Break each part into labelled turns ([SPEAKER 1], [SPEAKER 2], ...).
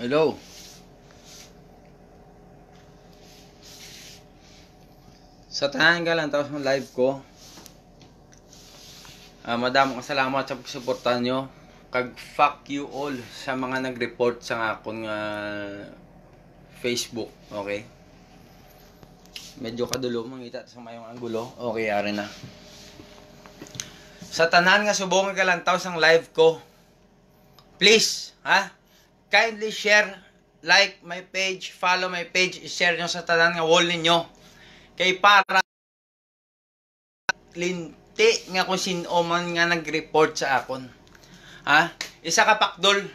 [SPEAKER 1] Hello. Sa Tananggal ang tapos ng live ko. Uh, madam, salamat sa pagsuporta nyo. Kag fuck you all sa mga nag-report sa akong uh, Facebook. Okay? Medyo kadulo mangita sa mayong anggulo. Okay, ari na. Sa tanan nga subong kalantaw sang live ko. Please, ha? Kindly share, like my page, follow my page, i-share nyo sa tanan nga wall ninyo. Kay para linti nga kung sino man nga nag-report sa akon. Ha? Isa ka pakdol,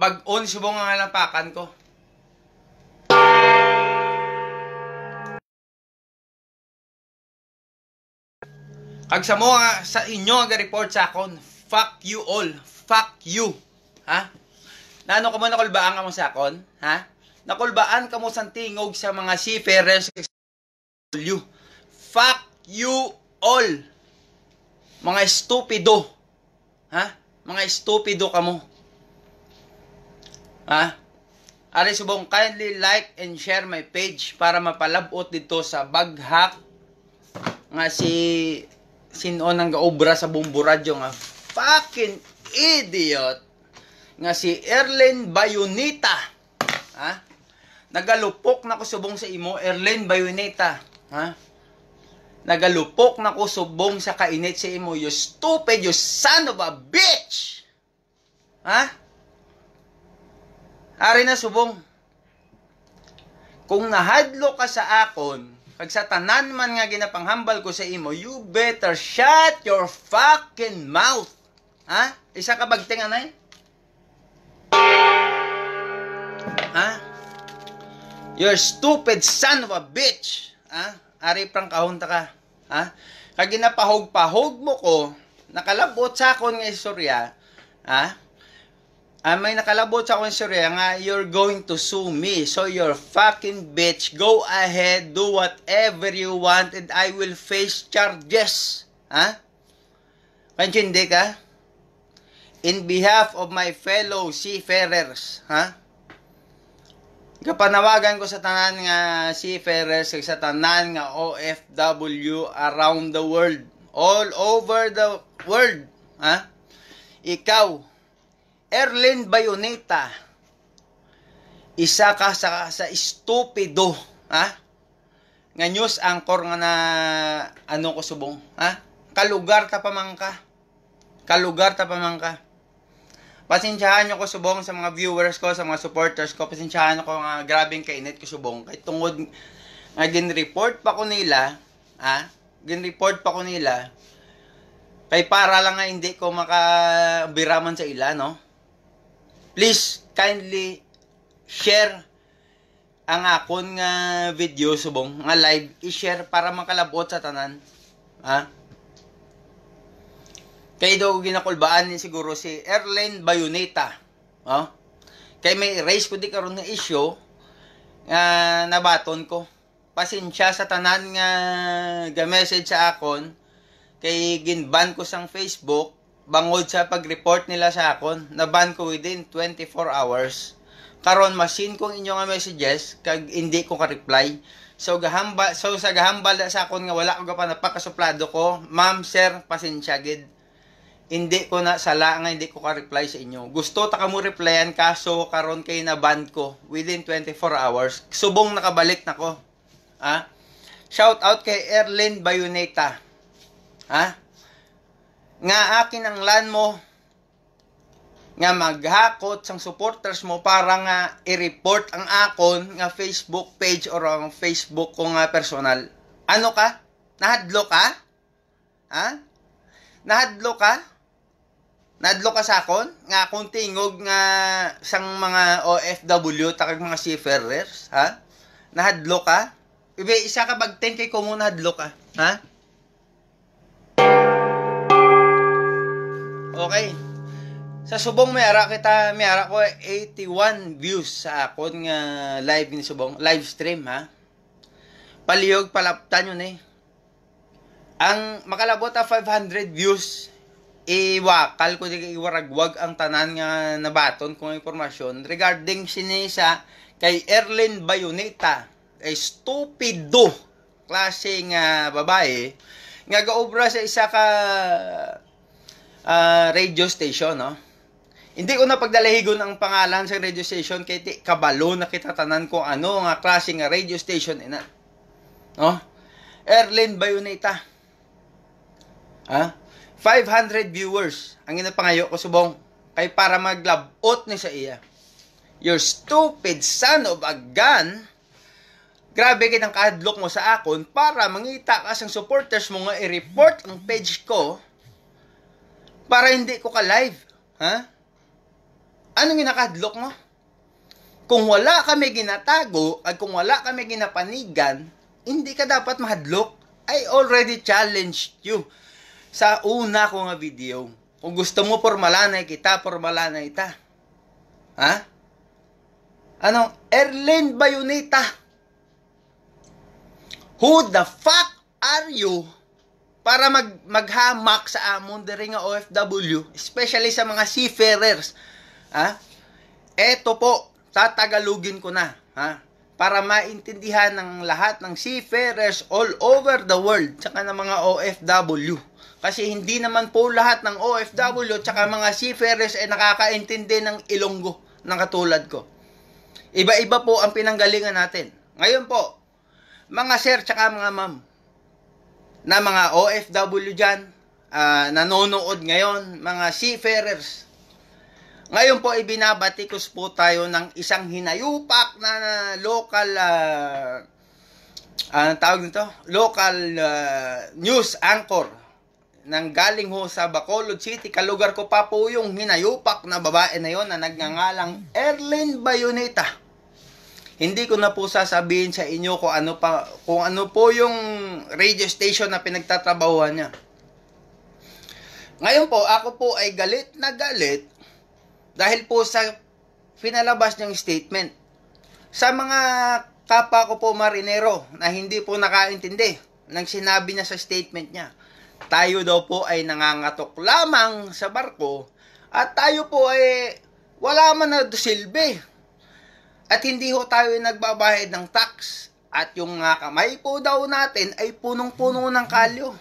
[SPEAKER 1] bag-on subong nga lapakan ko. Kag sa mo sa inyo nga report sa akon, fuck you all. Fuck you. Ha? Nano ka mo nakulbaan ka mo sa akon? Ha? Nakulbaan ka mo sa tingog sa mga seafarers you. Fuck you all. Mga estupido. Ha? Mga estupido ka mo. Ha? Ari subong kindly like and share my page para mapalabot dito sa baghak nga si sino nang gaobra sa bumburadyo nga fucking idiot nga si Erlen Bayoneta. Ha? Nagalupok na ko subong sa imo, Erlen Bayoneta. Ha? Nagalupok na ko subong sa kainit sa imo, you stupid, you son of a bitch! Ha? Ari na subong. Kung nahadlo ka sa akon, kag sa tanan man nga ginapanghambal ko sa imo, you better shut your fucking mouth. Ha? Isa ka bagting anay? Ha? You're stupid son of a bitch! Ha? Ari prang kahunta ka. Ha? Kag ginapahog-pahog mo ko, nakalabot sa akong nga istorya, ha? Ah, may nakalabot sa akong istorya nga, you're going to sue me. So, you're fucking bitch. Go ahead, do whatever you want, and I will face charges. Ha? Panchindi ka? in behalf of my fellow seafarers, ha? Kapanawagan ko sa tanan nga seafarers sa tanan nga OFW around the world, all over the world, ha? Ikaw, Erlin Bayoneta, isa ka sa, sa estupido, ha? Nga news anchor nga na ano ko subong, ha? Kalugar ta pamangka. Kalugar ta pamangka Pasensyahan nyo ko subong sa mga viewers ko, sa mga supporters ko. Pasensyahan ko nga grabing kainit ko subong. Kay tungod nga gin-report pa ko nila, ha? Gin-report pa ko nila. Kay para lang nga hindi ko makabiraman sa ila, no? Please, kindly share ang akon nga video subong nga live i-share para makalabot sa tanan ha Kay daw ginakulbaan ni siguro si Erlen Bayoneta. Oh? Kay may race ko di karon nga issue uh, nabaton ko. Pasensya sa tanan nga ga-message sa akon kay ginban ko sang Facebook bangod sa pag-report nila sa akon na ban ko within 24 hours karon masin kong inyo nga messages kag hindi ko ka-reply so gahamba so sa gahambal sa akon nga wala ko pa napakasuplado ko ma'am sir pasensya gid hindi ko na sala nga hindi ko ka reply sa inyo gusto ta ka mo replyan kaso karon kay na ban ko within 24 hours subong nakabalik nako ha shout out kay Erlyn Bayoneta ha nga akin ang lan mo nga maghakot sang supporters mo para nga i-report ang akon nga Facebook page or ang Facebook ko nga personal ano ka nahadlo ka ha nahadlo ka Nadlo ka sa akon nga akong tingog nga sang mga OFW takag mga seafarers, ha? Nahadlo ka? Ibe isa ka bag 10k ko muna hadlo ka, ha? Okay. Sa subong may ara kita, may ara ko 81 views sa akon nga live ni subong, live stream ha. paliog palaptan yun eh. Ang makalabot ta 500 views kal ko iwaragwag ang tanan nga nabaton kung impormasyon regarding sinisa kay Erlyn Bayoneta ay stupido klase nga babae nga gaobra sa isa ka uh, radio station no hindi ko na pagdalahigon ang pangalan sa radio station kay ti kabalo nakita tanan ko ano nga klase nga radio station ina no Erlyn Bayoneta ha huh? 500 viewers ang ina pangayo ko subong kay para out ni sa iya. Your stupid son of a gun. Grabe ang kadlok mo sa akon para mangita ka sa supporters mo nga i-report ang page ko para hindi ko ka live. Ha? Anong ginakadlok mo? Kung wala kami ginatago at kung wala kami ginapanigan, hindi ka dapat mahadlok. I already challenged you sa una ko nga video. Kung gusto mo formalanay kita, formalanay ta. Ha? Ano? Erlen Bayoneta? Who the fuck are you para mag maghamak sa amon diri nga OFW, especially sa mga seafarers? Ha? Eto po, tatagalugin ko na, ha? Para maintindihan ng lahat ng seafarers all over the world, saka ng mga OFW kasi hindi naman po lahat ng OFW tsaka mga seafarers ay nakakaintindi ng Ilonggo ng katulad ko. Iba-iba po ang pinanggalingan natin. Ngayon po, mga sir tsaka mga ma'am, na mga OFW dyan, uh, nanonood ngayon, mga seafarers. Ngayon po, ibinabatikos po tayo ng isang hinayupak na local, uh, ano tawag nito? Local uh, news anchor nang galing ho sa Bacolod City, kalugar ko pa po yung hinayupak na babae na yon na nagngangalang Erlyn Bayoneta. Hindi ko na po sasabihin sa inyo kung ano pa kung ano po yung radio station na pinagtatrabahuhan niya. Ngayon po, ako po ay galit na galit dahil po sa pinalabas niyang statement. Sa mga kapwa ko po marinero na hindi po nakaintindi ng sinabi niya sa statement niya tayo daw po ay nangangatok lamang sa barko at tayo po ay wala man na silbi. At hindi ho tayo nagbabayad ng tax. At yung mga kamay po daw natin ay punong-puno ng kalyo.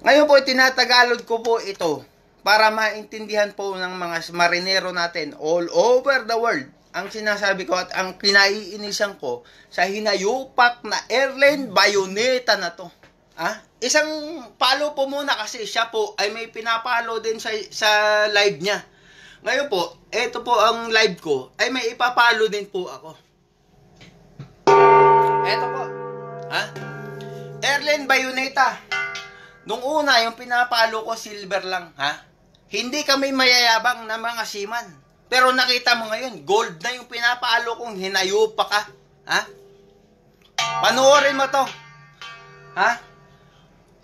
[SPEAKER 1] Ngayon po, tinatagalog ko po ito para maintindihan po ng mga marinero natin all over the world ang sinasabi ko at ang kinaiinisan ko sa hinayupak na airline bayoneta na to. Ha? Ah, isang follow po muna kasi siya po ay may pinapalo din sa, sa live niya. Ngayon po, eto po ang live ko ay may ipapalo din po ako. Eto po. Ha? Erlen Bayoneta. Nung una, yung pinapalo ko silver lang, ha? Hindi kami mayayabang na mga siman. Pero nakita mo ngayon, gold na yung pinapalo kong hinayo pa ka. Ha? Panoorin mo to. Ha?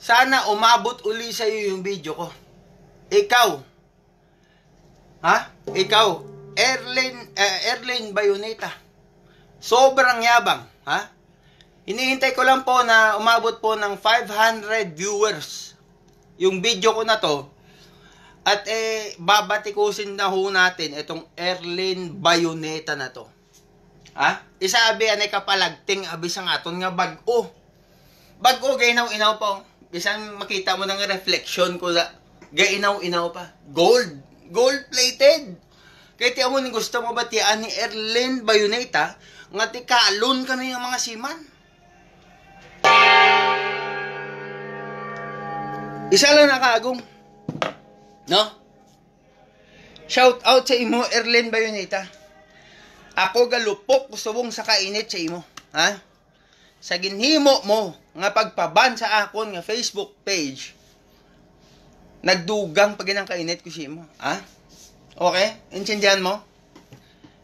[SPEAKER 1] Sana umabot uli sa iyo yung video ko. Ikaw. Ha? Ikaw. Erlin, uh, eh, Erlin Bayoneta. Sobrang yabang. Ha? Hinihintay ko lang po na umabot po ng 500 viewers yung video ko na to. At eh, babatikusin na ho natin itong Erlin Bayoneta na to. Ha? Isabi, abi anay kapalagting abi aton nga bag-o. Bag-o gaynaw inaw po isang makita mo ng reflection ko sa gainaw-inaw pa. Gold. Gold-plated. Kaya ti ni gusto mo ba ti ani Erlen Bayoneta nga ti kalon kami ng mga siman. Isa lang nakaagong. No? Shout out sa imo Erlen Bayoneta. Ako galupok gusto mong sa kainit sa imo. Ha? Sa ginhimo mo, nga pagpaban sa akon nga Facebook page nagdugang pag inang kainit ko siya mo. Ha? Okay? Intindihan mo?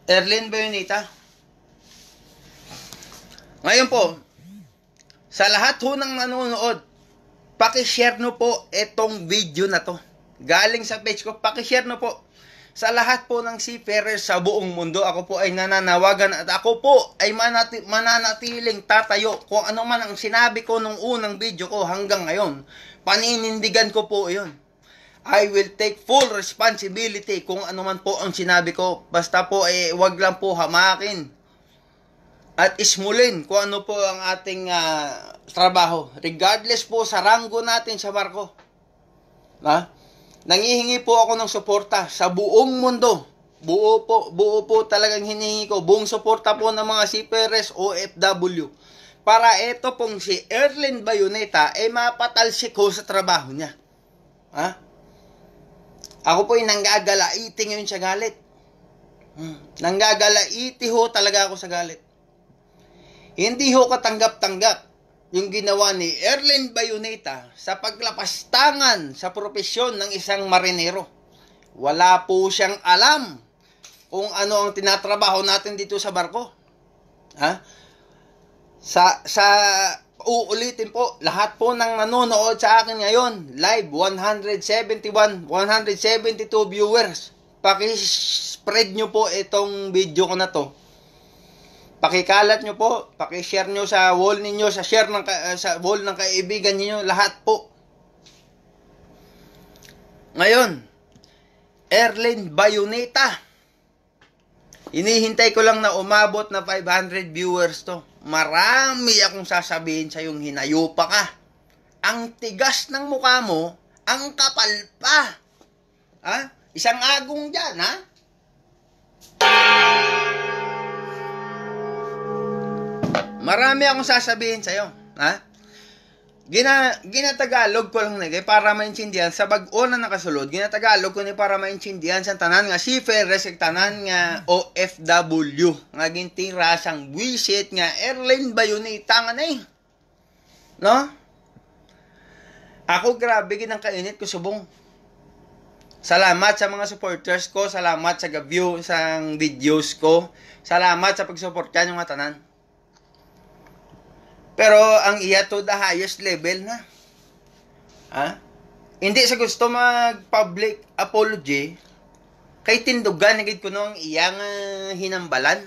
[SPEAKER 1] Erlin Bayonita. Ngayon po, sa lahat ho ng nanonood, paki-share no po itong video na to. Galing sa page ko, paki-share no po sa lahat po ng seafarers sa buong mundo. Ako po ay nananawagan at ako po ay manati- mananatiling tatayo kung ano man ang sinabi ko nung unang video ko hanggang ngayon. Paninindigan ko po yon. I will take full responsibility kung ano man po ang sinabi ko. Basta po eh wag lang po hamakin at ismulin kung ano po ang ating uh, trabaho regardless po sa ranggo natin sa barko. Ha? Nangihingi po ako ng suporta sa buong mundo. Buo po, buo po talagang hinihingi ko. Buong suporta po ng mga CPRS OFW. Para ito pong si Erlin Bayoneta ay eh, mapatalsiko sa trabaho niya. Ha? Ako po ay nanggagalaiti ngayon sa galit. Hmm. Nanggagalaiti ho talaga ako sa galit. Hindi ho katanggap-tanggap yung ginawa ni Erlen Bayoneta sa paglapastangan sa propesyon ng isang marinero. Wala po siyang alam kung ano ang tinatrabaho natin dito sa barko. Ha? Sa, sa uulitin po, lahat po ng nanonood sa akin ngayon, live 171, 172 viewers. Paki-spread niyo po itong video ko na to Pakikalat nyo po, paki-share nyo sa wall ninyo, sa share ng sa wall ng kaibigan niyo lahat po. Ngayon, Erlin Bayoneta. Inihintay ko lang na umabot na 500 viewers to. Marami akong sasabihin sa yung hinayupa ka. Ang tigas ng mukha mo, ang kapal pa. Ha? Isang agong dyan, ha? Marami akong sasabihin sa'yo. Ha? Gina, ginatagalog ko lang nagay para maintindihan sa bag-una na kasulod. Ginatagalog ko ni para maintindihan sa tanan nga shifer, resik tanan nga OFW. Nga ginting rasang wisit nga airline bayonita yun ni eh. No? Ako grabe ginang kainit ko subong. Salamat sa mga supporters ko, salamat sa gabyo sa videos ko. Salamat sa pagsuportahan yung mga tanan. Pero ang iya to the highest level na. Ha? Hindi sa gusto mag public apology kay tindugan gid kuno ang iyang uh, hinambalan.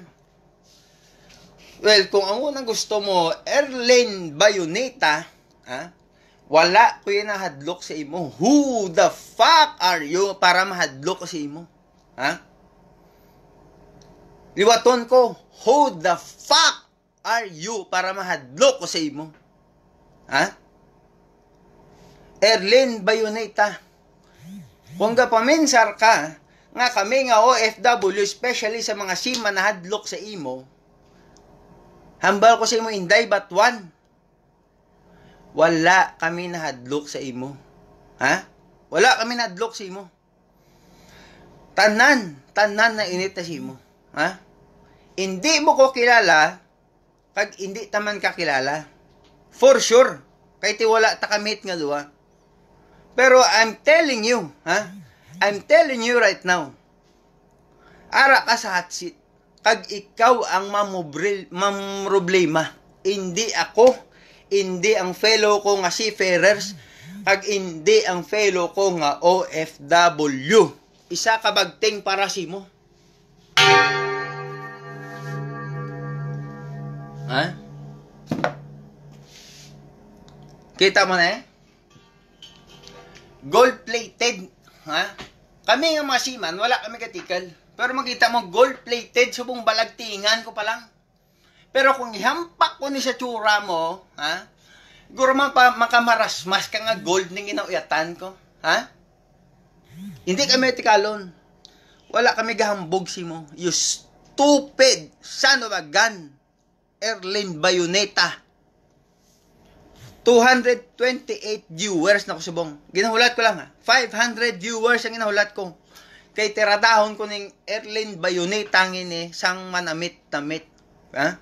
[SPEAKER 1] Well, kung ang unang gusto mo, Erlene Bayoneta, ha? wala ko yung nahadlok sa imo. Who the fuck are you para mahadlok ko sa imo? Ha? Liwaton ko, who the fuck are you para mahadlok ko sa imo? Ha? Erlin Bayoneta. Kung gapaminsar ka, nga kami nga OFW, especially sa mga sima na hadlok sa imo, hambal ko sa imo inday but one, Wala kami na hadlok sa imo. Ha? Wala kami na hadlok sa imo. Tanan, tanan na init na sa imo. Ha? Hindi mo ko kilala, kag hindi taman kakilala. For sure, kay tiwala wala ta kamit nga duwa. Pero I'm telling you, ha? I'm telling you right now. Ara ka sa hot seat kag ikaw ang mamubril, mamroblema. Hindi ako, hindi ang fellow ko nga si Ferrers kag hindi ang fellow ko nga OFW. Isa ka bagting para si mo. Ha? Kita mo na eh? Gold-plated. Ha? Kami nga mga seaman, wala kami katikal. Pero makita mo, gold-plated, subong balagtingan ko pa lang. Pero kung ihampak ko ni sa tsura mo, ha? Siguro man pa makamarasmas ka nga gold ng inauyatan ko. Ha? Hindi kami tikalon. Wala kami gahambog si mo. You stupid son of a gun. Erlin Bayoneta. 228 viewers na kusubong. Ginahulat ko lang ha. 500 viewers ang ginahulat ko. Kay tiradahon ko ning Erlin Bayoneta ang ini sang manamit-namit. Ha?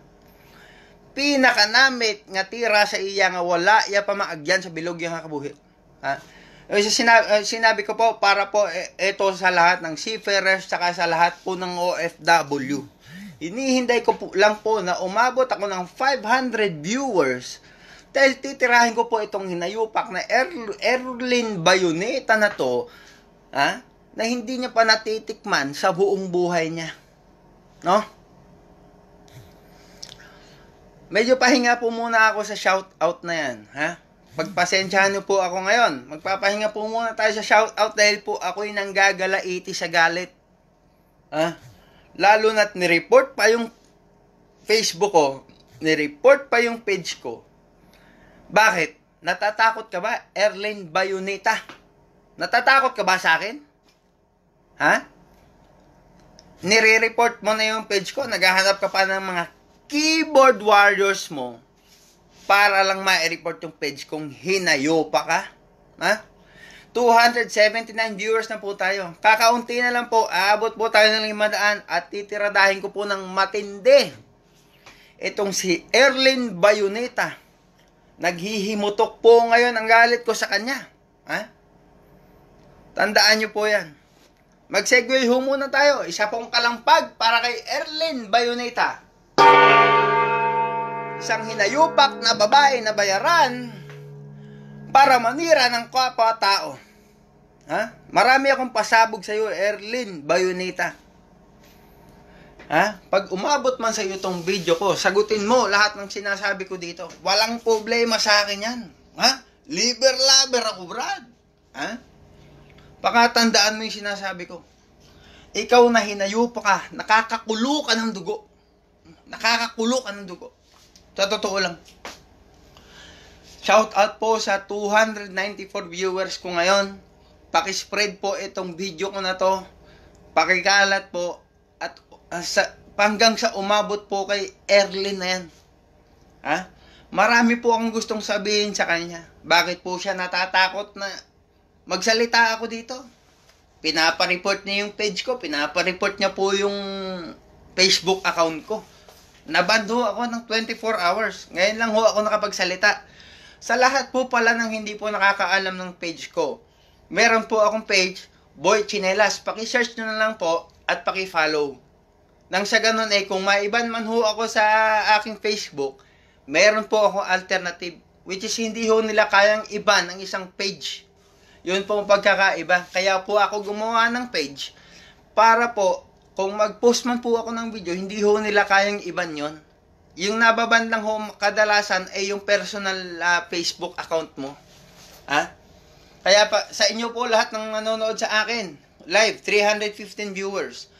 [SPEAKER 1] Pinakanamit nga tira sa iya nga wala ya maagyan sa bilog yung kabuhi. Ha? Eh, sinabi, eh, sinabi ko po para po eh, eto sa lahat ng seafarers saka sa lahat po ng OFW Inihintay ko po lang po na umabot ako ng 500 viewers dahil titirahin ko po itong hinayupak na Erl Erlin Bayoneta na to ha, na hindi niya pa natitikman sa buong buhay niya. No? Medyo pahinga po muna ako sa shout out na yan. Ha? Pagpasensyahan niyo po ako ngayon. Magpapahinga po muna tayo sa shout out dahil po ako'y nanggagalaiti sa galit. Ha? Lalo na't ni-report pa yung Facebook ko, ni-report pa yung page ko. Bakit? Natatakot ka ba, Erlene Bayoneta? Natatakot ka ba sa akin? Ha? Nire-report mo na yung page ko, naghahanap ka pa ng mga keyboard warriors mo para lang ma-report yung page kong hinayo pa ka? Ha? 279 viewers na po tayo. Kakaunti na lang po, aabot po tayo ng 500 at titiradahin ko po ng matindi. Itong si Erlin Bayoneta. Naghihimutok po ngayon ang galit ko sa kanya. Ha? Tandaan nyo po yan. Mag-segue ho muna tayo. Isa pong kalampag para kay Erlin Bayoneta. Isang hinayupak na babae na bayaran para manira ng kapwa-tao. Ha? Marami akong pasabog sa iyo, Erlin Bayoneta. Ha? Pag umabot man sa iyo itong video ko, sagutin mo lahat ng sinasabi ko dito. Walang problema sa akin yan. Ha? Liber lover ako, Brad. Ha? Pakatandaan mo yung sinasabi ko. Ikaw na hinayupo ka, nakakakulo ka ng dugo. Nakakakulo ka ng dugo. Sa totoo lang. Shout out po sa 294 viewers ko ngayon. Paki-spread po itong video ko na to. Pakikalat po at uh, sa, hanggang sa umabot po kay Erlin na yan. Ha? Marami po akong gustong sabihin sa kanya. Bakit po siya natatakot na magsalita ako dito? Pinapareport niya yung page ko, pinapareport niya po yung Facebook account ko. Nabando ako ng 24 hours. Ngayon lang ho ako nakapagsalita sa lahat po pala ng hindi po nakakaalam ng page ko, meron po akong page, Boy Chinelas. Paki-search nyo na lang po at paki-follow. Nang sa ganun eh, kung maiban man ho ako sa aking Facebook, meron po ako alternative which is hindi ho nila kayang iban ang isang page. Yun po ang pagkakaiba. Kaya po ako gumawa ng page para po kung mag-post man po ako ng video, hindi ho nila kayang iban yon yung nababan lang ho kadalasan ay yung personal uh, Facebook account mo. Ha? Kaya pa, sa inyo po lahat ng nanonood sa akin, live, 315 viewers.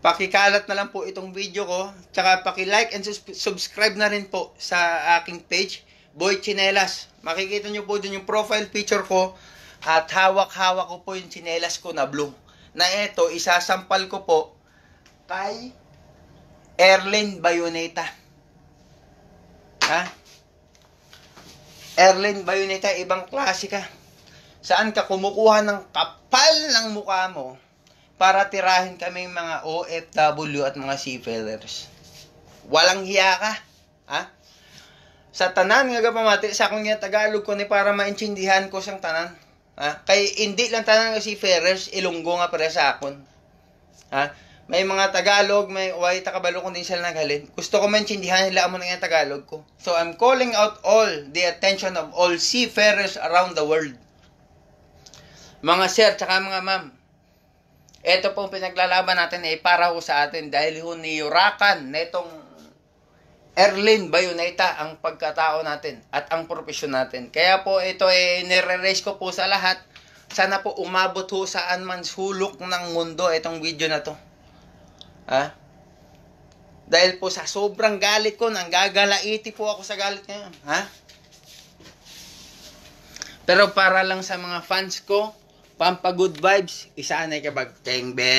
[SPEAKER 1] Pakikalat na lang po itong video ko, tsaka paki-like and subscribe na rin po sa aking page, Boy Chinelas. Makikita nyo po dun yung profile picture ko at hawak-hawak ko po yung chinelas ko na blue. Na ito, isasampal ko po kay Erlyn Bayoneta. Ha? Erlin Bayoneta, ibang klase ka. Saan ka kumukuha ng kapal ng mukha mo para tirahin kami mga OFW at mga seafarers? Walang hiya ka. Ha? Sa tanan nga gapamati, sa akong nga Tagalog ko ni para maintindihan ko sang tanan. Ha? Kay hindi lang tanan nga seafarers, ilunggo nga para sa akon. Ha? May mga Tagalog, may way Takabalo kung din sila naghalin. Gusto ko man maintindihan nila ang mga Tagalog ko. So I'm calling out all the attention of all seafarers around the world. Mga sir, tsaka mga ma'am, ito pong pinaglalaban natin ay eh, para ho sa atin dahil ho niyurakan na itong Erlin Bayoneta ang pagkatao natin at ang profesyon natin. Kaya po ito ay eh, nire-raise ko po sa lahat. Sana po umabot ho saan man sulok ng mundo itong video na to. Ha? Dahil po sa sobrang galit ko, nang gagalaiti po ako sa galit ngayon. Ha? Pero para lang sa mga fans ko, pampa good vibes, isaanay ka bag tengbe.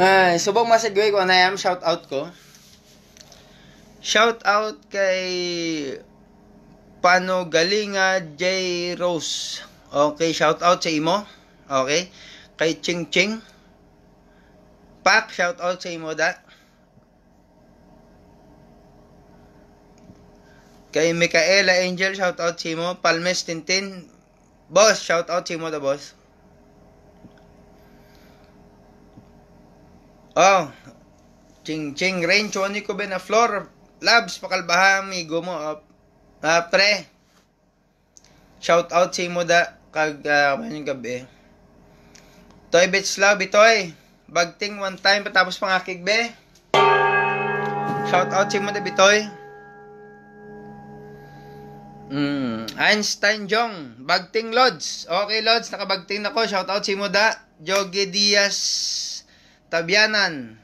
[SPEAKER 1] Ay, subong masigwe ano ko na yam shout out ko. Shout out kay Pano Galinga J Rose. Okay, shout out sa imo. Okay? Kay Ching Ching. Pak, shout out sa imo da. Kay Micaela Angel, shout out sa imo. Palmes Tintin. Boss, shout out sa imo da boss. Oh, Ching Ching Rain, Choni ko ba na floor? Labs, pakalbaha, amigo mo. Uh, uh, pre, shout out sa imo da kag uh, yung gabi. Toy bitch love, bitoy. Bagting one time patapos pangakig be. Shout out si mo de bitoy. Mm, Einstein Jong, Bagting Lodge. Okay Lodge, nakabagting nako. Shout out si mo da. Joge Diaz Tabianan.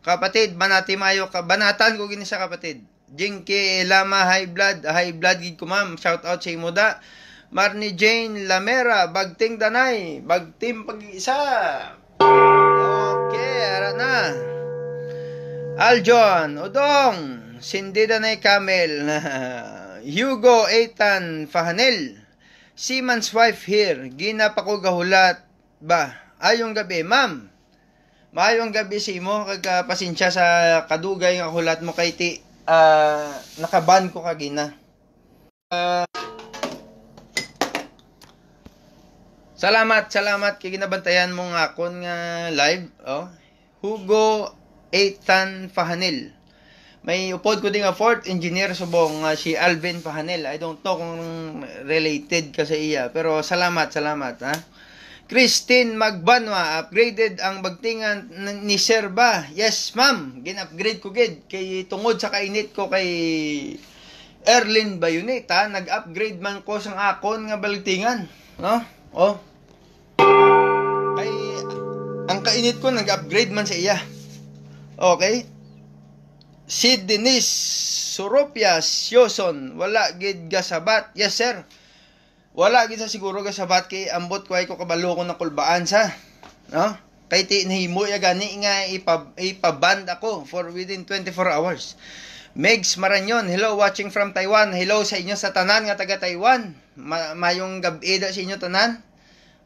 [SPEAKER 1] Kapatid, Banati Mayo ka. Banatan ko gini siya kapatid. Jinky Lama High Blood, High Blood gid ko ma'am. Shout out sa imo da. Marni Jane Lamera, Bagting Danay, Bagting Pag-isa. Okay, ara na. Aljon, Udong, Cindy Danay Camel, Hugo Ethan Fahanel, Seaman's wife here, gina pa ba? Ayong gabi, ma'am. Maayong gabi si mo, kagpasensya sa kadugay nga hulat mo kay ti uh, nakaban ko kagina. Uh, ah, Salamat, salamat kay ginabantayan mong akon nga live. Oh. Hugo Ethan Fahanil. May upod ko din nga fourth engineer subong uh, ah, si Alvin Pahanel. I don't know kung related ka sa iya, pero salamat, salamat ha. Ah. Christine Magbanwa, upgraded ang bagtingan ni Sir ba? Yes, ma'am. Gin-upgrade ko gid kay tungod sa kainit ko kay Erlin Bayoneta, nag-upgrade man ko sang akon nga baltingan, no? Oh, Kay ang kainit ko nag-upgrade man sa iya. Okay? Si Denise Suropia Sioson, wala gid gasabat. Yes, sir. Wala gid sa siguro gasabat kay ambot ko ay ko kabalo ko ng kulbaan sa. No? Kay ti nahimo ya gani nga ipab ipaband ako for within 24 hours. Megs Maranyon, hello watching from Taiwan. Hello sa inyo sa tanan nga taga Taiwan. Ma mayong gabi sa inyo tanan.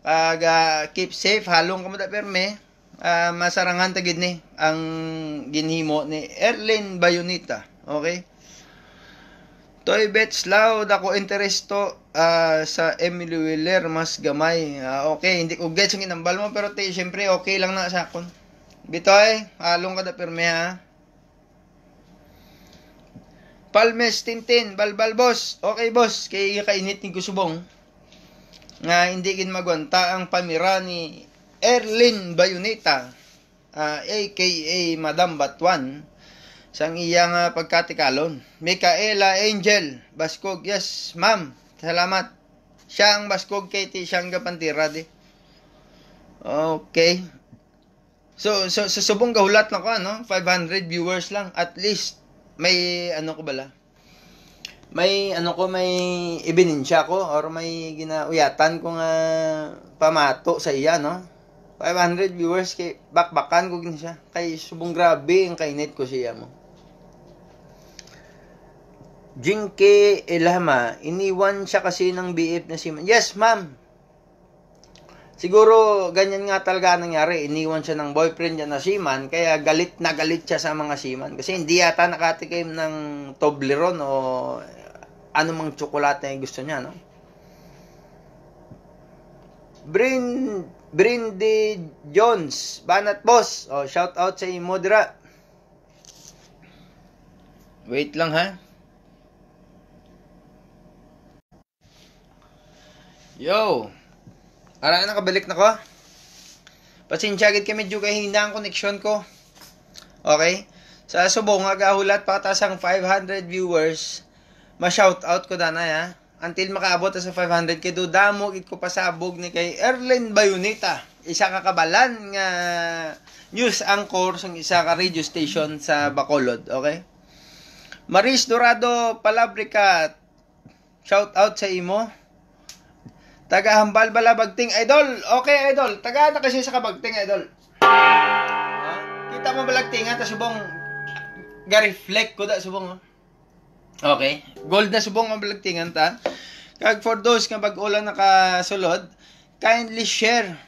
[SPEAKER 1] Pag uh, keep safe, halong kamuda perme, uh, masarangan gid ni ang ginhimo ni Erlin Bayonita. Okay? Toy bets law dako interesto uh, ah, sa Emily Wheeler mas gamay. Uh, okay, hindi ko gets ang inambal mo pero te, syempre okay lang na sa akon. Bitoy, halong kada perme ha. Palmes Tintin, balbal boss. Okay boss, kay kainit ni Gusubong nga hindi kin ang pamira ni Erlin Bayoneta uh, aka Madam Batuan sa iyang uh, pagkatikalon Micaela Angel Baskog yes ma'am salamat siya ang Baskog Katie, ti siyang gapantira di okay so so susubong so, gahulat lang ko ano 500 viewers lang at least may ano ko bala may ano ko may ebidensya ko or may ginauyatan ko nga pamato sa iya no 500 viewers kay bakbakan ko gin siya kay subong grabe ang kainit ko siya mo Jinke Elama iniwan siya kasi ng BF na si Yes ma'am Siguro ganyan nga talaga nangyari iniwan siya ng boyfriend niya na Siman kaya galit na galit siya sa mga Siman kasi hindi yata nakatikim ng Toblerone o anumang tsokolate na gusto niya, no? Brin Brindy Jones, Banat Boss. Oh, shout out sa Imodra. Wait lang ha. Yo. Ara na kabalik na ko. Pasensya agad kami dyo kay hindi ang connection ko. Okay? Sa subong, agahulat patas ang 500 viewers ma shout out ko danay ya. Until makaabot sa 500 kay dudamo gid ko pasabog ni kay Erlen Bayonita, isa ka kabalan nga news anchor sang isa ka radio station sa Bacolod, okay? Maris Dorado Palabrikat. Shout out sa imo. Taga Hambal Balabagting Idol. Okay Idol, taga na kasi sa Kabagting Idol. Ha? Ah, kita mo balagtingan ta subong ga-reflect ko da subong. Ha? Oh. Okay. Gold na subong ang balagtingan ta. Kag for those nga bag ola lang nakasulod, kindly share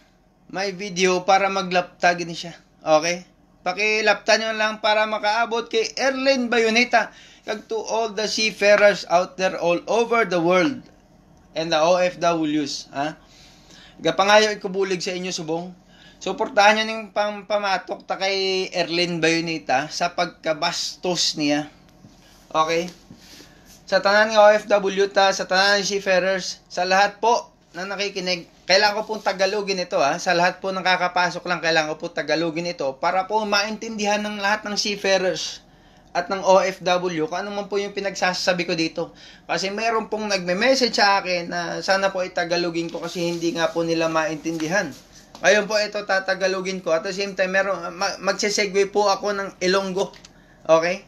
[SPEAKER 1] my video para maglaptag ni siya. Okay? Pakilapta nyo lang para makaabot kay Erlin Bayoneta. Kag to all the seafarers out there all over the world and the OFWs. Ha? Gapangayo ikubulig sa inyo subong. Suportahan nyo ning pampamatok ta kay Erlin Bayoneta sa pagkabastos niya. Okay? sa tanan ng OFW ta, sa tanan ng seafarers, sa lahat po na nakikinig, kailangan ko pong Tagalogin ito ha. Ah. Sa lahat po ng kakapasok lang, kailangan ko po Tagalogin ito para po maintindihan ng lahat ng seafarers at ng OFW kung ano man po yung pinagsasabi ko dito. Kasi meron pong nagme-message sa akin na sana po itagalogin ko kasi hindi nga po nila maintindihan. Ngayon po ito tatagalogin ko at the same time meron magse-segue po ako ng Ilonggo. Okay?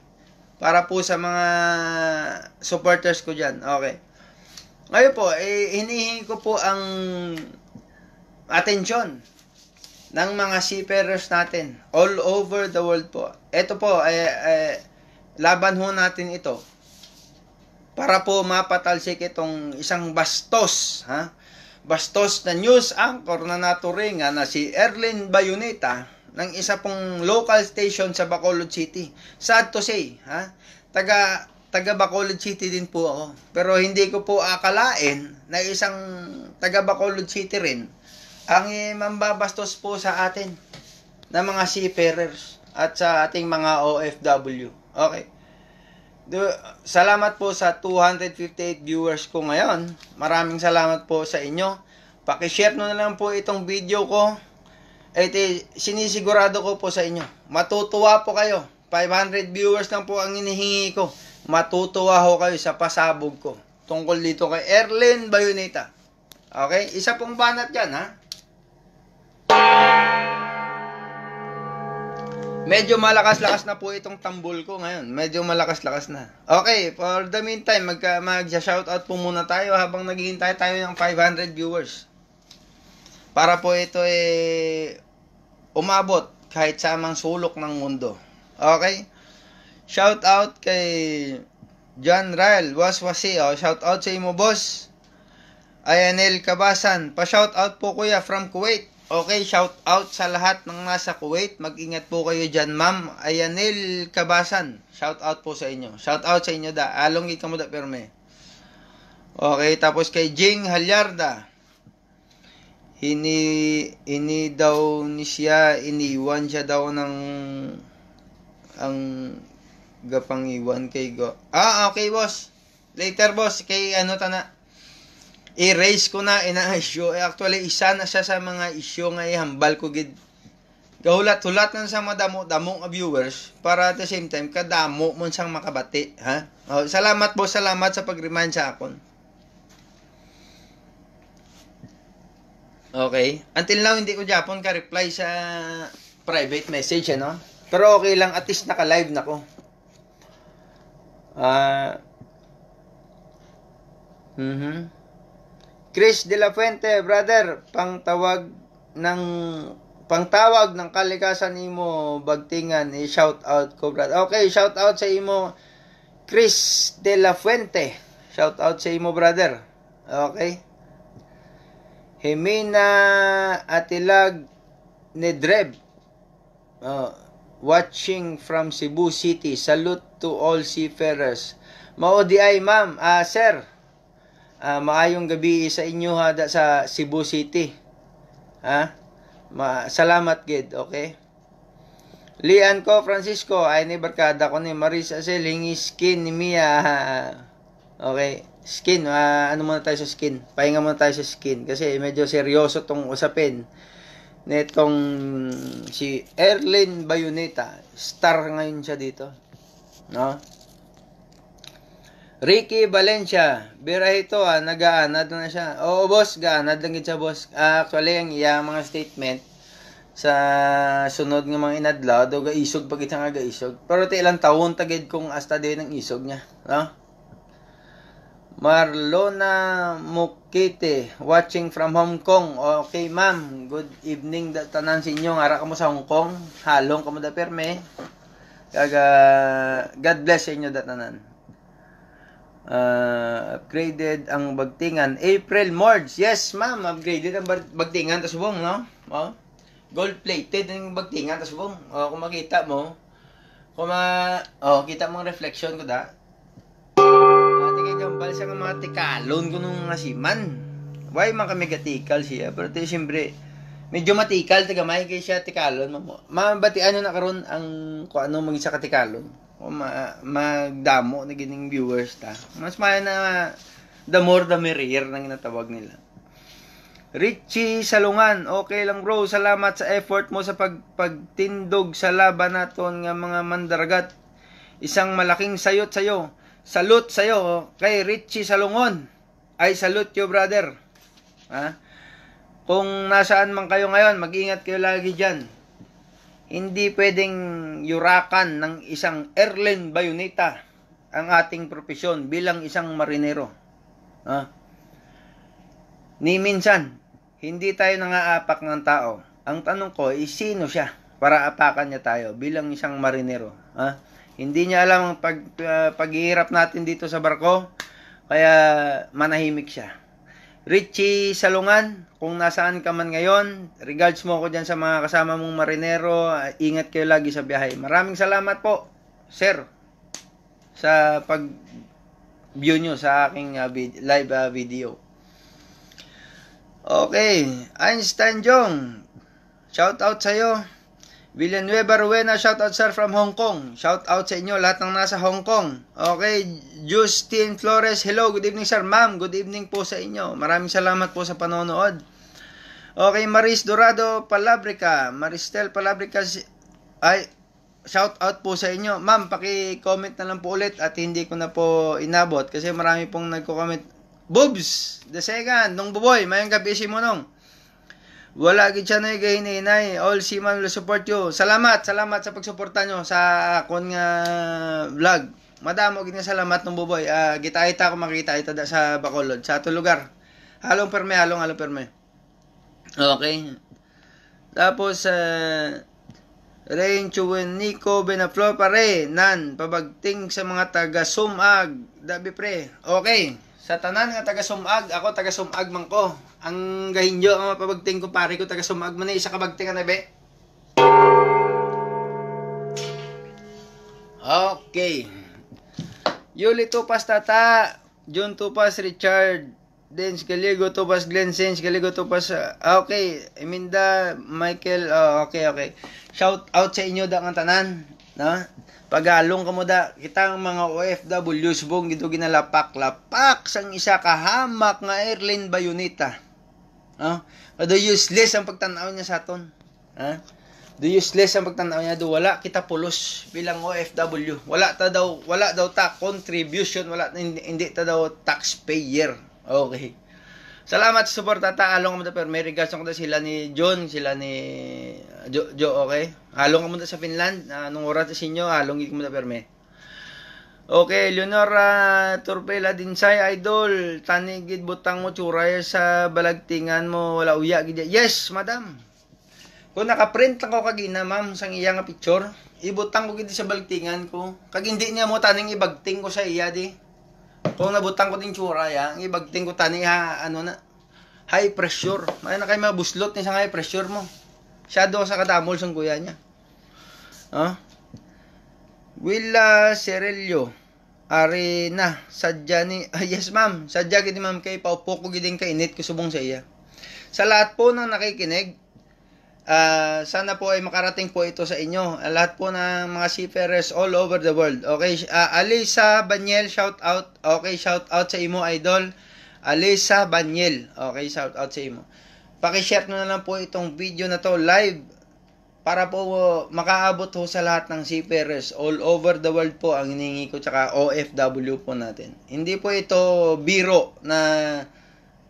[SPEAKER 1] Para po sa mga supporters ko dyan. Okay. Ngayon po, eh, hinihingi ko po ang atensyon ng mga seafarers natin all over the world po. Ito po, eh, eh, laban ho natin ito para po mapatalsik itong isang bastos, ha? Bastos na news anchor na naturing na si Erlin Bayoneta ng isa pong local station sa Bacolod City. Sad to say, ha? Taga taga Bacolod City din po ako. Pero hindi ko po akalain na isang taga Bacolod City rin ang eh, mambabastos po sa atin ng mga seafarers at sa ating mga OFW. Okay. Do, salamat po sa 258 viewers ko ngayon. Maraming salamat po sa inyo. Paki-share na lang po itong video ko Ete, eh, sinisigurado ko po sa inyo, matutuwa po kayo. 500 viewers lang po ang inihingi ko. Matutuwa ho kayo sa pasabog ko. Tungkol dito kay Erlen Bayoneta. Okay? Isa pong banat yan, ha? Medyo malakas-lakas na po itong tambol ko ngayon. Medyo malakas-lakas na. Okay, for the meantime, magka, mag-shoutout po muna tayo habang naghihintay tayo ng 500 viewers. Para po ito eh umabot kahit sa amang sulok ng mundo. Okay? Shout out kay John Rael Waswasi. Oh, shout out sa imo boss. Ayanel Kabasan. Pa-shout out po kuya from Kuwait. Okay, shout out sa lahat ng nasa Kuwait. Mag-ingat po kayo dyan, ma'am. Ayanel Kabasan. Shout out po sa inyo. Shout out sa inyo da. Along ikamuda perme. Okay, tapos kay Jing Halyarda. Hini, ini daw ni siya, iniwan siya daw ng ang gapangiwan kay go. Ah, okay ah, boss. Later boss, kay ano tana. I-raise ko na ina issue. Eh, actually, isa na siya sa mga issue nga hambal ko gid gahulat-hulat nang sa madamo damo nga viewers para at the same time kadamo mo sang makabati ha oh, salamat boss salamat sa pagremind sa akon Okay. Until now, hindi ko Japon ka-reply sa private message, ano? Pero okay lang, at least naka-live na ko. Ah... Uh, mm-hmm. Chris De La Fuente, brother, pangtawag ng pangtawag ng kalikasan imo bagtingan i-shout eh, out ko brother. Okay, shout out sa imo Chris De La Fuente. Shout out sa imo brother. Okay. Jimena Atilag Nedreb. Uh, watching from Cebu City. Salute to all seafarers. Maudi ay ma'am, uh, sir. Uh, maayong gabi sa inyo ha da, sa Cebu City. Ha? Ma salamat gid, okay? Lian ko Francisco ay ni barkada ko ni Maris Asel hingi skin ni Mia. Okay skin, uh, ano muna tayo sa skin? Pahinga muna tayo sa skin kasi medyo seryoso tong usapin nitong si Erlin Bayoneta. Star ngayon siya dito. No? Ricky Valencia, bira ito ah, nagaanad na siya. Oo boss, gaanad lang siya boss. Ah, actually, ang iya mga statement sa sunod ng mga inadlaw, do gaisog pag itang gaisog. Pero ti ilang taon tagid kung asta din ng isog niya. No? Marlona Mukite, watching from Hong Kong. Okay, ma'am. Good evening tanan sa inyo. Ara ka mo sa Hong Kong. Halong ka mo da perme. Kaga, God bless sa inyo datanan. Uh, ah, upgraded ang bagtingan. April March. Yes, ma'am. Upgraded ang bagtingan. Tapos bong, no? Oh. Gold plated ang bagtingan. Tapos bong. Oh, kung makita mo. Kung ma... Oh, kita mo ang reflection ko da gambal sa mga tikalon kuno nga siman. Why man kami gatikal siya pero ti siyempre medyo matikal taga may kay siya tikalon mo. Mabati ano na karon ang ko ano mag sa katikalon. O ma, magdamo na gining viewers ta. Mas maya na the more the merrier nang natawag nila. Richie Salungan, okay lang bro. Salamat sa effort mo sa pagpagtindog sa laban naton nga mga mandaragat. Isang malaking sayot sayo. Salute iyo oh. kay Richie Salungon. Ay, salute you, brother. Ha? Kung nasaan man kayo ngayon, mag-ingat kayo lagi diyan. Hindi pwedeng yurakan ng isang airline bayoneta ang ating profesyon bilang isang marinero. Ha? Ni minsan, hindi tayo nangaapak ng tao. Ang tanong ko, is sino siya para apakan niya tayo bilang isang marinero? Ha? Hindi niya alam ang pag, uh, paghihirap natin dito sa barko, kaya manahimik siya. Richie Salungan, kung nasaan ka man ngayon, regards mo ako dyan sa mga kasama mong marinero. Ah, ingat kayo lagi sa biyahe. Maraming salamat po, sir, sa pag-view nyo sa aking uh, vid- live uh, video. Okay, Einstein Jong, shout out sa'yo. Villanueva Ruena, shout out sir from Hong Kong. Shout out sa inyo lahat ng nasa Hong Kong. Okay, Justin Flores, hello, good evening sir. Ma'am, good evening po sa inyo. Maraming salamat po sa panonood. Okay, Maris Dorado Palabrica, Maristel Palabrica, ay, shout out po sa inyo. Ma'am, paki-comment na lang po ulit at hindi ko na po inabot kasi marami pong nagko-comment. Boobs, the second, nung buboy, mayang gabi si mo nung. Wala gid siya noy kay inay. All seaman will support you. Salamat, salamat sa pagsuporta nyo sa akon ah, nga vlog. Madamo gid nga salamat nung buboy. Uh, gitaita ko makita ito da sa Bacolod, sa ato lugar. Halong perme, halong halong perme. Okay. Tapos uh, Rain Chuwen Nico Benaflor pare nan pabagting sa mga taga Sumag dabi pre. Okay. Sa tanan nga taga Sumag, ako taga Sumag man ko. Ang gahinjo ang mapabagting ko pare ko taga Sumag man eh, isa ka bagting na ano, be. Okay. Yuli Tupas Tata, June Tupas Richard, Dens Galigo Tupas Glenn Sins Galigo Tupas. Uh, okay, Iminda Michael, uh, okay okay. Shout out sa inyo da ang tanan no? pagalong kamuda kitang mga OFW subong gito ginalapak lapak sang isa ka hamak nga airline bayonita. no do useless ang pagtan-aw niya sa aton ha do useless ang pagtan-aw niya do wala kita pulos bilang OFW wala ta daw wala daw ta contribution wala hindi, hindi ta daw taxpayer okay Salamat sa suporta tata. Along kamunta pero may regards ko sila ni John, sila ni uh, Jo, jo okay? Along kamunta sa Finland, uh, ah, nung oras sa inyo, along kamunta pero may. Okay, Leonora Turpela Dinsay Idol, tanigid butang mo tsuray sa balagtingan mo, wala uya gid. Yes, madam. Kung naka-print lang ko kagina, ma'am, sang iya nga picture, ibutang ko gid sa balagtingan ko. Kag hindi niya mo taning ibagting ko sa iya di. Kung nabutan ko din tsura ya, ang ibagting ko tani ha, ano na, high pressure. May ano na kayo mabuslot ni sa high pressure mo. Shadow sa kadamol sang kuya niya. Ha? Huh? Willa Serelio Arena sadya ni uh, yes ma'am sadya gid ma'am kay paupo ko gid kay init ko subong sa iya sa lahat po ng nakikinig Uh, sana po ay makarating po ito sa inyo. Ah, lahat po ng mga seafarers all over the world. Okay, uh, Alisa Banyel, shout out. Okay, shout out sa imo idol. Alisa Banyel. Okay, shout out sa imo. Paki-share na lang po itong video na to live para po makaabot ho sa lahat ng seafarers all over the world po ang hiningi ko tsaka OFW po natin. Hindi po ito biro na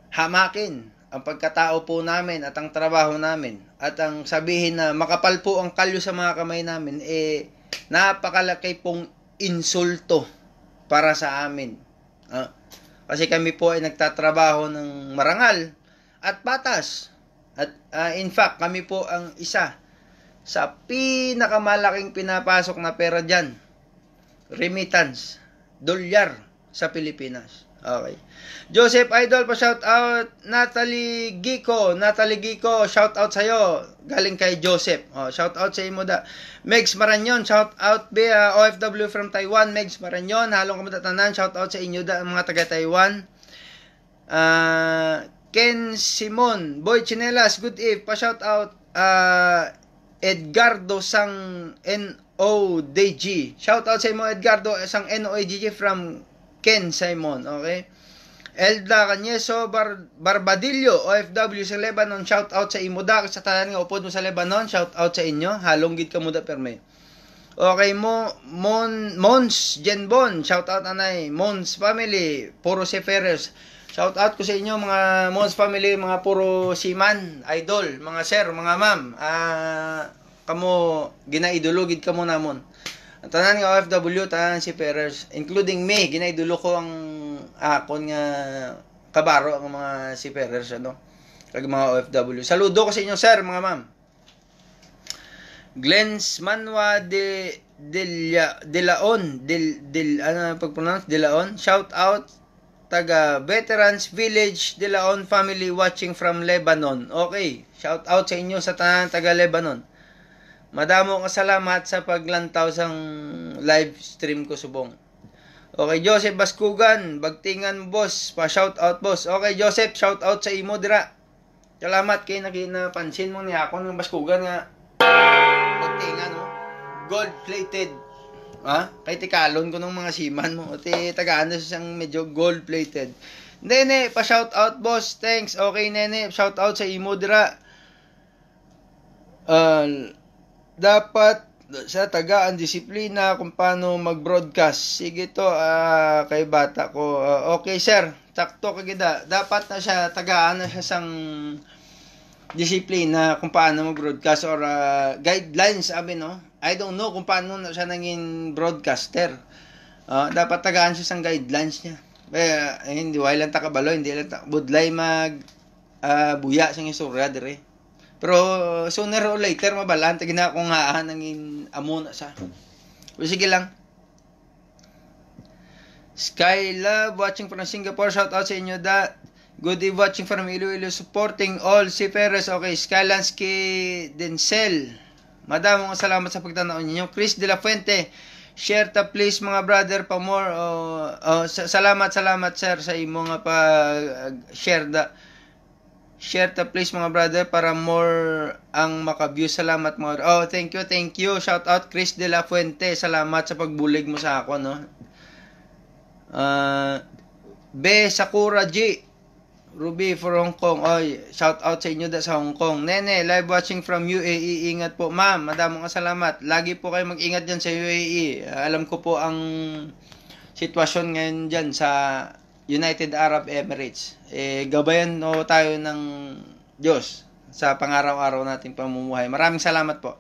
[SPEAKER 1] hamakin ang pagkatao po namin at ang trabaho namin at ang sabihin na makapal po ang kalyo sa mga kamay namin eh napakalaki pong insulto para sa amin. Ah, kasi kami po ay nagtatrabaho ng marangal at patas. At uh, in fact, kami po ang isa sa pinakamalaking pinapasok na pera dyan. Remittance, dolyar sa Pilipinas. Okay. Joseph Idol, pa-shout out. Natalie Giko, Natalie Giko, shout out sa iyo. Galing kay Joseph. Oh, shout out sa imo da. Megs Maranyon, shout out be uh, OFW from Taiwan. Megs Maranyon, halong tanan, shout out sa inyo da, mga taga-Taiwan. Uh, ah, Ken Simon, Boy Chinelas, good eve. Pa-shout out uh, ah, Edgardo Sang NODG. Shout out sa imo Edgardo Sang NODG from Ken Simon, okay? Elda Canyeso Bar Barbadillo, OFW sa Lebanon, shout out sa imo da sa tanan nga upod mo sa Lebanon, shout out sa inyo. Halonggit ka mo da perme. Okay mo Mon Mons Jenbon, shout out anay Mons family, puro si Ferres. Shout out ko sa inyo mga Mons family, mga puro siman, idol, mga sir, mga ma'am. Ah, uh, kamo ginaidologid kamo namon tanan nga OFW, tanan si Perers, including me, ginaidulo ko ang akon nga kabaro ang mga si Perers, ano? Kag mga OFW. Saludo ko sa inyo, sir, mga ma'am. Glens Manwa de Dela Delaon Del Del ano pagpronounce Delaon shout out taga Veterans Village Delaon family watching from Lebanon okay shout out sa inyo sa tanan taga Lebanon Madamo ka salamat sa paglantaw sa live stream ko subong. Okay, Joseph Baskugan, bagtingan mo boss, pa shout out boss. Okay, Joseph, shout out sa imo dira. Salamat kay nakinapansin mo ni ako ng Baskugan nga bagtingan mo. Oh. Gold plated. Ha? Kay tikalon ko ng mga siman mo. Oti tagaan sa siyang medyo gold plated. Nene, pa shout out boss. Thanks. Okay, Nene, shout out sa imo dira. Uh, dapat sa tagaan disiplina kung paano mag-broadcast. Sige to uh, kay bata ko. Uh, okay sir, takto kagida. Dapat na siya tagaan na siya sang disiplina kung paano mag-broadcast or uh, guidelines sabi no. I don't know kung paano na siya naging broadcaster. Uh, dapat tagaan siya sang guidelines niya. eh, hindi wala lang takabalo, hindi lang budlay mag uh, buya sang isurya dire. Pero sooner or later, mabalante na akong haanangin amo na sa. O sige lang. Sky Love watching from Singapore. Shout out sa inyo that. Good evening watching from Iloilo supporting all si Perez. Okay, Skylansky Denzel. Madam, mga salamat sa pagtanaw ninyo. Chris De La Fuente. Share ta please mga brother pa more. Oh, oh, salamat, salamat sir sa imo nga pag-share da Share the please mga brother para more ang makaview. Salamat mga Oh, thank you, thank you. Shout out Chris De La Fuente. Salamat sa pagbulig mo sa ako, no? Uh, B. Sakura G. Ruby for Hong Kong. Oy, shout out sa inyo da sa Hong Kong. Nene, live watching from UAE. Ingat po, ma'am. Madamong salamat. Lagi po kayo mag-ingat dyan sa UAE. Alam ko po ang sitwasyon ngayon dyan sa United Arab Emirates. Eh, gabayan no tayo ng Diyos sa pangaraw-araw nating pamumuhay. Maraming salamat po.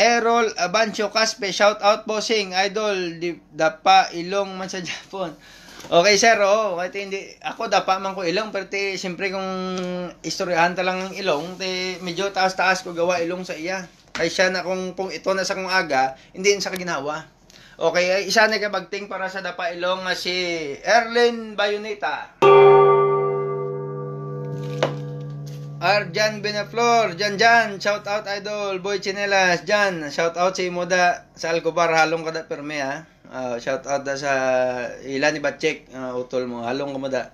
[SPEAKER 1] Errol Abancho Caspe, shout out po sing idol di, dapa ilong man sa Japan. Okay sir, oo, kahit hindi ako dapa man ko ilong pero te, siyempre kung istoryahan ta lang ng ilong, te, medyo taas-taas ko gawa ilong sa iya. Kay siya na kung, kung ito na sa kong aga, hindi sa kaginawa. Okay, isa na magting para sa Dapailong ah, si Erlin Bayonita. Arjan Benaflor, Jan Jan, shout out idol, Boy Chinelas, Jan, shout out si Moda sa Alcobar, halong kada perme ha. Uh, ah, shout out da sa ilan ni Batchek, uh, utol mo, halong kumada.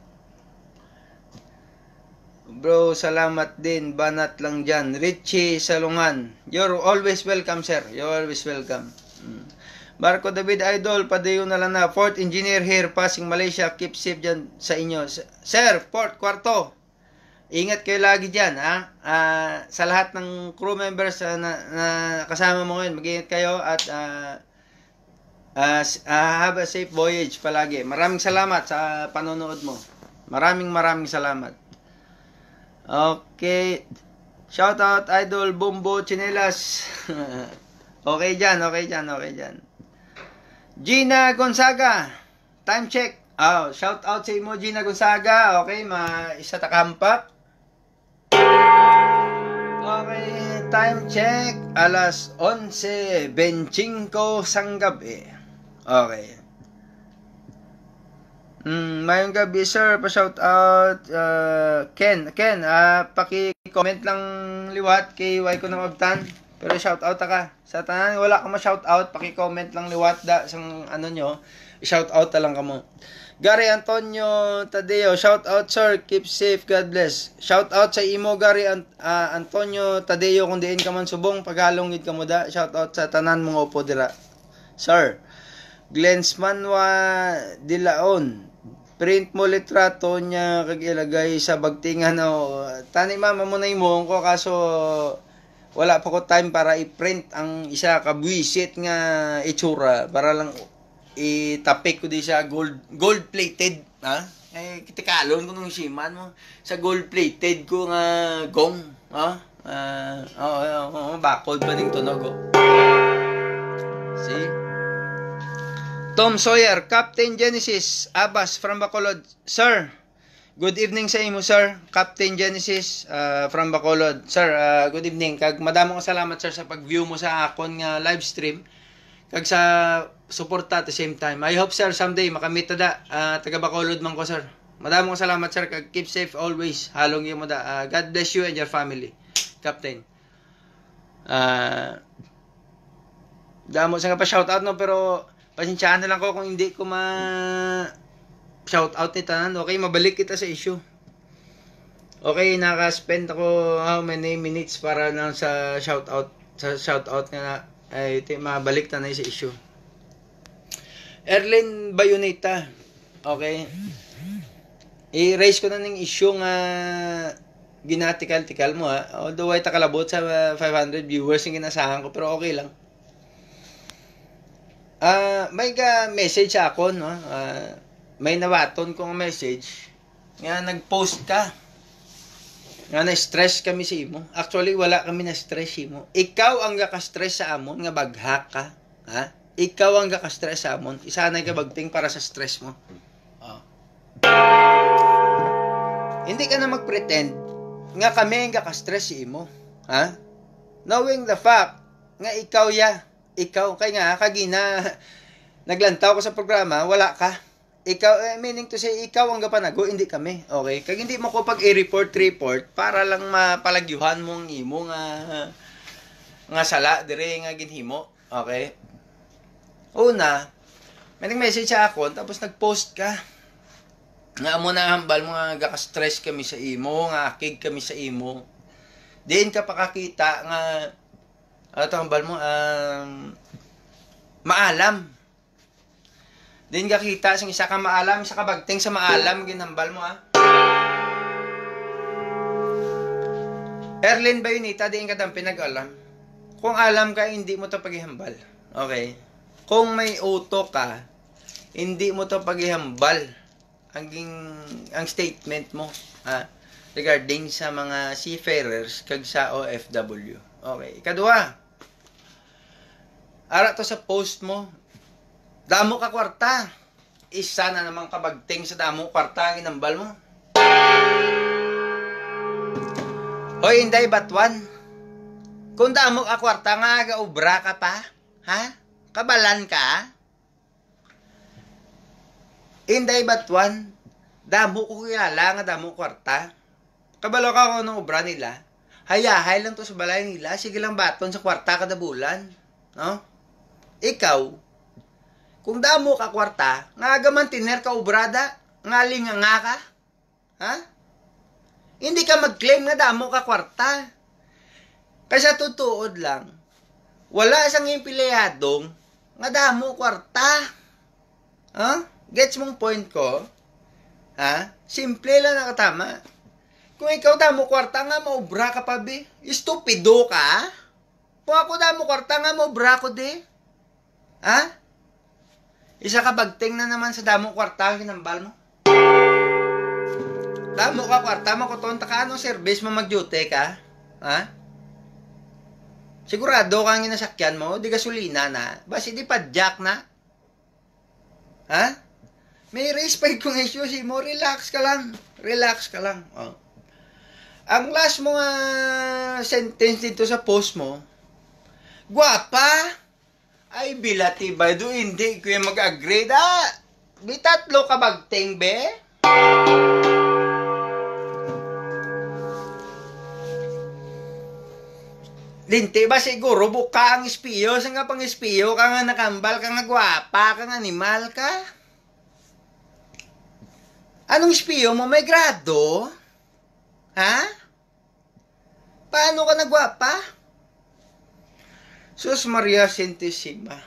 [SPEAKER 1] Bro, salamat din. Banat lang dyan. Richie Salungan. You're always welcome, sir. You're always welcome. Mm. Marco David Idol, padayo na lang na. Fourth engineer here, passing Malaysia. Keep safe dyan sa inyo. Sir, fourth, kwarto. Ingat kayo lagi dyan, ha? Uh, sa lahat ng crew members uh, na, na kasama mo ngayon, mag-ingat kayo at uh, uh, have a safe voyage palagi. Maraming salamat sa panonood mo. Maraming maraming salamat. Okay. Shoutout Idol Bombo Chinelas. okay dyan, okay dyan, okay dyan. Gina Gonzaga. Time check. Oh, shout out sa si imo Gina Gonzaga. Okay, ma isa ta kampak. Okay, time check. Alas 11.25 sang gabi. Okay. Mm, mayong gabi sir, pa shout out uh, Ken, Ken, uh, paki-comment lang liwat kay Y ko ng Abtan. Pero shout out ka. Sa tanan wala ka ma-shout out, paki-comment lang liwat da sang ano nyo. Shout out ta lang kamo. Gary Antonio Tadeo, shout out sir, keep safe, God bless. Shout out sa imo Gary Ant- uh, ah, Antonio Tadeo kung diin ka man subong pagalong gid kamo da. Shout out sa tanan mga upo dira. Sir, Glensmanwa Dilaon, print mo litrato niya kag ilagay sa bagtingan o tani mama mo na imong ko kaso wala pa ko time para i-print ang isa ka kabwisit nga itsura para lang itapik ko di sa gold gold plated ha eh kitikalon ko nung siman mo sa gold plated ko nga gong ha uh, oh, oh, oh, bakod pa ding tunog oh. see Tom Sawyer, Captain Genesis, Abbas from Bacolod. Sir, Good evening sa imo, sir. Captain Genesis uh, from Bacolod. Sir, uh, good evening. Kag madamo ka salamat, sir, sa pag-view mo sa akon nga live stream. Kag sa suporta at the same time. I hope, sir, someday makamita da. Uh, taga Bacolod man ko, sir. Madamo ka salamat, sir. Kag keep safe always. Halong mo da. Uh, God bless you and your family, Captain. Uh, damo sa nga pa shoutout, no? Pero pasensyahan na lang ko kung hindi ko ma shout out ni Tanan. Okay, mabalik kita sa issue. Okay, naka-spend ako how many minutes para lang sa shout out sa shout out nga na ay ito, mabalik na sa issue. Erlin Bayonita. Okay. I-raise ko na ning issue nga ginatikal-tikal mo ha. Although ay takalabot sa 500 uh, viewers yung ginasahan ko pero okay lang. Ah, uh, may ka message ako no. Ah, uh, may nawaton kong message nga nag-post ka. Nga na-stress kami sa imo. Actually, wala kami na-stress imo. Ikaw ang gaka-stress sa amon nga baghak ka. Ha? Ikaw ang gaka-stress sa amon. Isanay ka bagting para sa stress mo. Oh. Hindi ka na mag-pretend nga kami ang gaka-stress sa imo. Ha? Knowing the fact nga ikaw ya, ikaw kay nga kagina naglantaw ko sa programa, wala ka. Ikaw, eh, meaning to say, ikaw ang gapanago, hindi kami. Okay? Kag hindi mo ko pag i-report, report, para lang mapalagyuhan mong imo nga, nga sala, dire nga ginhimo. Okay? Una, may nag-message sa ako, tapos nag-post ka. Nga mo na hambal mo nga gaka-stress kami sa imo, nga akig kami sa imo. Diin ka pakakita nga, ano to hambal mo, um, maalam din kita, sing isa ka maalam, isa ka bagting sa maalam ginhambal mo ah. Erlin Bayonita, diin ka dang pinag-alam. Kung alam ka, hindi mo to paghihambal. Okay? Kung may uto ka, hindi mo to paghihambal. Ang, ang statement mo ha, regarding sa mga seafarers kag sa OFW. Okay. Ikadua. Ara to sa post mo, Damo ka kwarta. Isa na naman kabagting sa damo kwarta ang inambal mo. Hoy, Inday Batwan. Kung damo ka kwarta nga, gaubra ka pa. Ha? Kabalan ka? Inday Batwan, damo ko kilala nga damo kwarta. Kabalo ka ko ng ubra nila. Hayahay lang to sa balay nila. Sige lang baton sa kwarta kada bulan. No? Ikaw, kung damo ka kwarta, nga gaman tiner ka ubrada, nga linganga ka. Ha? Hindi ka mag-claim na damo ka kwarta. Kaya tutuod lang, wala isang empleyadong nga damo kwarta. Ha? Gets mong point ko? Ha? Simple lang nakatama. Kung ikaw damo kwarta nga, maubra ka pa be. Estupido ka? Kung ako damo kwarta nga, maubra ko de. Ha? Isa ka bagting na naman sa damong kwarta, ginambal mo. Damo ka kwarta mo, kutonta ka, anong service mo mag-duty ka? Ha? Sigurado kang ang inasakyan mo, di gasolina na, Bas, hindi pa jack na. Ha? May raise pa kong issue si mo, relax ka lang. Relax ka lang. Oh. Ang last mga sentence dito sa post mo, Guapa! Ay, bilati ba do? Hindi ko yung mag-agree. da? Ah, may tatlo ka magting, be? Linti ba siguro? Buka ang espiyo. Saan ka pang espiyo? Ka nga nakambal, ka nga gwapa, ka nga animal ka? Anong espiyo mo? May grado? Ha? Paano ka nagwapa? Sus Maria Sintissima.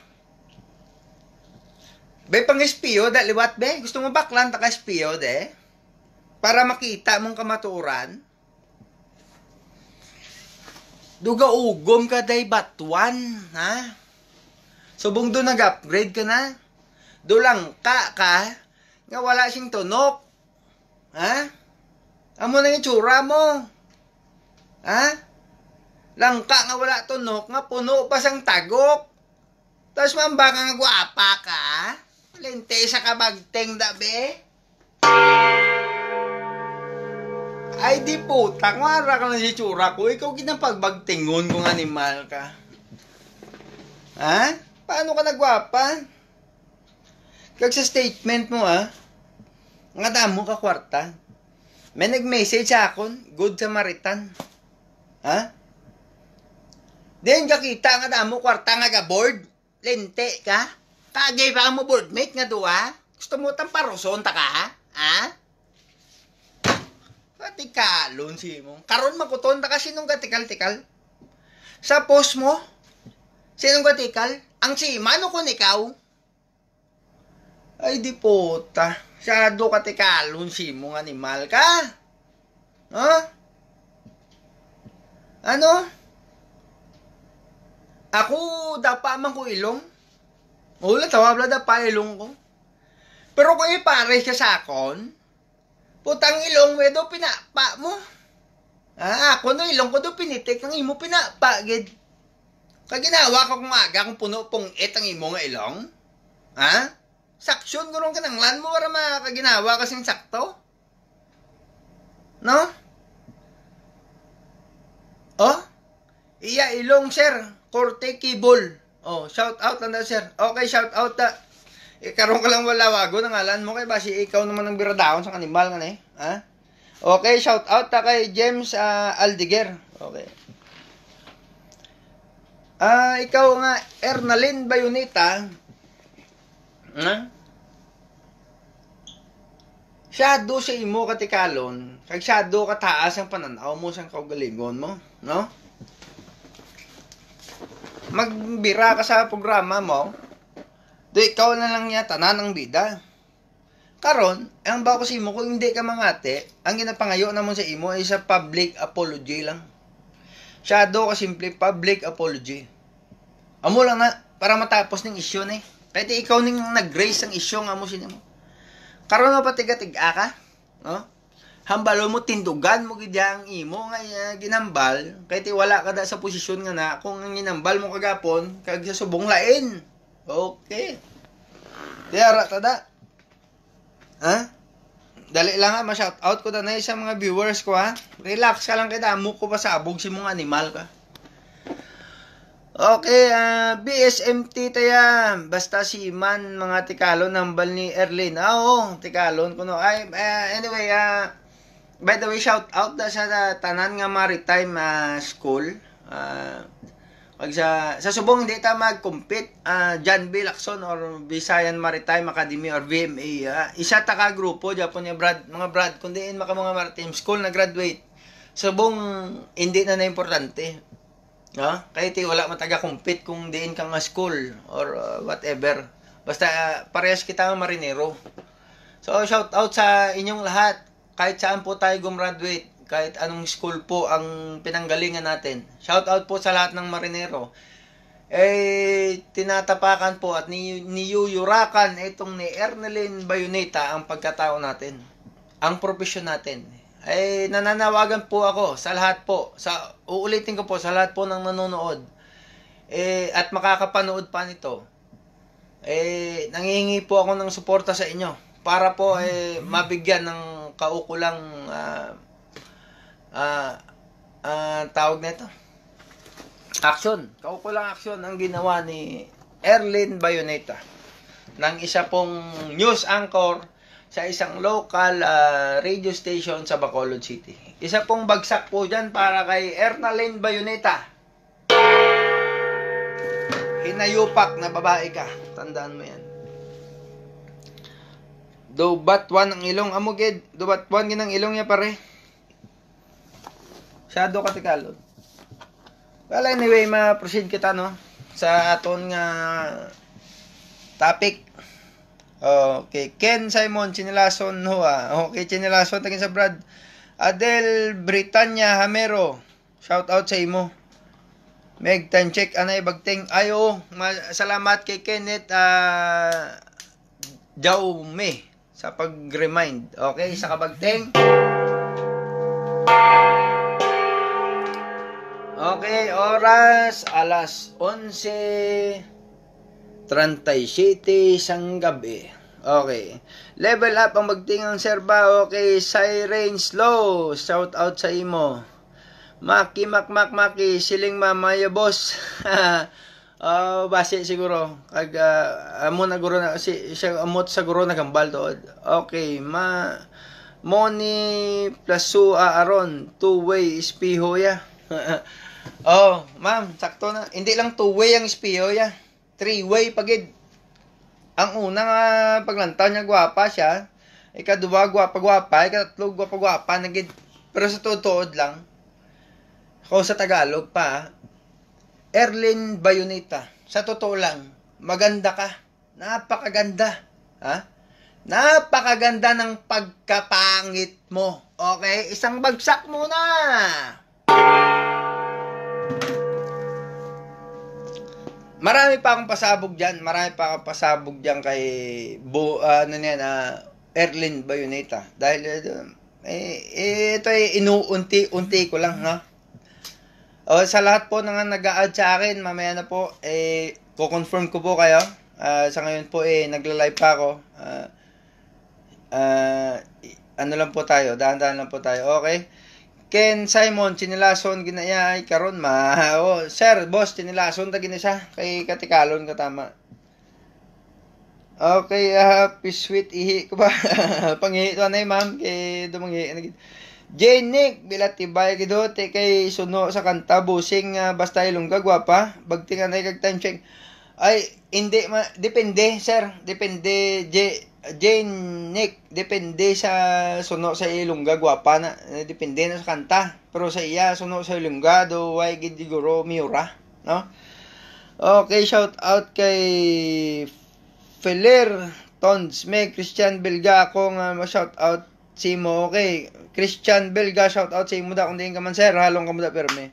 [SPEAKER 1] Bay pang espiyo, daliwat be. Gusto mo baklan, taka espiyo, de. Para makita mong kamaturan. Duga ugom ka day batuan, ha? Subong do nag-upgrade ka na. Do lang ka ka, nga wala sing tunok. Ha? Amo na yung tsura mo. Ha? Langka nga wala tunok nga puno basang sang tagok. Tapos mamba nga guapa ka. Lente sa kabagteng dabe. Ay di putak, mara ka na si tsura ko. Ikaw ginapagbagtingon kung animal ka. Ha? Paano ka nagwapa? Kag sa statement mo ha, nga damo ka kwarta. May nag-message sa akon, good Samaritan. Ha? Then kakita nga mo kwarta nga ka board. Lente ka. Kagay pa ka mo boardmate nga duwa. Gusto mo tang paruson ta ka? Ha? Pati kalon si mo. Karon makuton ta ka sinong katikal-tikal. Sa post mo, sinong katikal? Ang si Mano kon ikaw. Ay di puta. Sado katikalon si mong animal ka. Ha? Huh? Ano? Ako, dapa man ko ilong. Wala tawabla dapa ilong ko. Pero kung ipare ka sa akon, putang ilong wedo eh, pinapa mo. Ah, ako no ilong ko do pinitik ang imo pinapa gid. Kaginawa ko kung aga kung puno pong et ang imo nga ilong. Ha? Saksyon ko ron kanang lan mo para makaginawa kasing sakto. No? Oh? Iya ilong, sir. Korte Kibol. Oh, shout out lang na sir. Okay, shout out ta. Ikaroon eh, ka lang walawago ng ngalan mo kay basi ikaw naman ang biradaon sa kanimal nga eh. Ha? Okay, shout out ta kay James uh, Aldiger. Okay. Ah, uh, ikaw nga Ernalyn Bayonita. Huh? Shadow sa imo katikalon, kag shadow ka taas ang pananaw mo sa kaugalingon mo, no? magbira ka sa programa mo, do ikaw na lang yata ng bida. Karon, ang si mo kung hindi ka mangate, ang ginapangayo namon sa imo ay sa public apology lang. Shadow ka simple public apology. Amo lang na para matapos ning isyu ni. Eh. Pwede ikaw ning nag-raise ang isyu nga mo sinimo. Karon mapatigatig-a ka, no? hambalo mo tindugan mo gid ang imo nga eh, ginambal kay ti wala ka da sa posisyon nga na kung ang ginambal mo kagapon kag sa subong lain okay tiyara ta da ha dali lang ha ma shout out ko tanay sa mga viewers ko ha relax ka lang kita mo ko pa sa abog si mong animal ka Okay, uh, ah, BSMT taya. Basta si Iman mga tikalon ng ni Erlin. Ah, oo, tikalon ko no. Ay, uh, anyway, ah, uh, by the way, shout out da sa tanan nga maritime uh, school. Uh, sa, sa subong hindi ta mag-compete, uh, John B. Lacson or Visayan Maritime Academy or VMA, uh, ah, isa ta ka grupo, Japon yung brad, mga brad, kundi in maka mga maritime school na graduate. Subong hindi na na importante. No? kay ti wala mataga-compete kung diin ka nga school or uh, whatever. Basta uh, parehas kita nga marinero. So shout out sa inyong lahat kahit saan po tayo gumraduate, kahit anong school po ang pinanggalingan natin. Shout out po sa lahat ng marinero. Eh, tinatapakan po at niyuyurakan itong ni Ernelin Bayoneta ang pagkatao natin. Ang profesyon natin. Eh, nananawagan po ako sa lahat po. Sa, uulitin ko po sa lahat po ng nanonood. Eh, at makakapanood pa nito. Eh, nangihingi po ako ng suporta sa inyo para po eh, mabigyan ng kaukulang uh, ah, uh, ah, uh, ah, tawag nito action kaukulang action ang ginawa ni Erlin Bayoneta ng isa pong news anchor sa isang local uh, radio station sa Bacolod City. Isa pong bagsak po dyan para kay Ernalyn Bayoneta. Hinayupak na babae ka. Tandaan mo yan. Dubat batwan ang ilong amo gid. dubat batwan gid ang ilong ya pare. Shadow ka tikalod. Well, anyway, ma-proceed kita no sa aton nga ah, topic. Okay, Ken Simon ho ah. Okay, Chinilason tagin sa Brad. Adel Britannia Hamero. Shout out sa imo. Meg time check anay bagting ayo. Salamat kay Kenneth uh, Jaume sa pag-remind. Okay, sa kabagteng. Okay, oras alas 11.37 sang gabi. Okay. Level up ang magtingang serba. Okay, siren slow. Shout out sa imo. Maki, mak, mak, maki. Siling mamaya, boss. Ah, uh, base siguro kag uh, amo na guro na si siya amo sa guro na gambal dood okay ma plus ni plasua aron two way ispiho ya oh ma'am sakto na hindi lang two way ang ispiho ya three way pagid ang una nga paglantaw niya gwapa siya ikaduwa gwapa gwapa ikatlo gwapa gwapa nagid pero sa tuod lang ko sa Tagalog pa Erlin Bayonita, sa totoo lang, maganda ka. Napakaganda. Ha? Napakaganda ng pagkapangit mo. Okay, isang bagsak muna. Marami pa akong pasabog diyan, marami pa akong pasabog diyan kay Bo, uh, ano niyan, uh, Erlin Bayoneta. Dahil uh, eh, eh, ito ay inuunti-unti ko lang, ha? O, sa lahat po nang nag-a-add sa akin, mamaya na po, eh, ko-confirm ko po kayo. Uh, sa ngayon po, eh, nagla-live pa ako. Uh, uh, ano lang po tayo, daan-daan lang po tayo, okay? Ken Simon, chinilason ay karon ma. Oh, sir, boss, chinilason ta gina kay katikalon ka tama. Okay, happy uh, sweet ihi ko ba? Panghihi to anay ma'am kay dumanghi Jenik, bilatibay gido, te kay suno sa kanta, busing, uh, basta ilong gagwapa, bagtingan ay kag time check. Ay, hindi, ma, depende, sir, depende, J, Jenik, depende sa suno sa ilongga, gwapa na, depende na sa kanta. Pero sa iya, suno sa ilongga, do, why gidiguro, miura, no? Okay, shout out kay Feller Tons, may Christian Belga akong nga ma-shout out si mo okay Christian Belga shout out sa imo da kundi diin ka man sir halong ka mo perme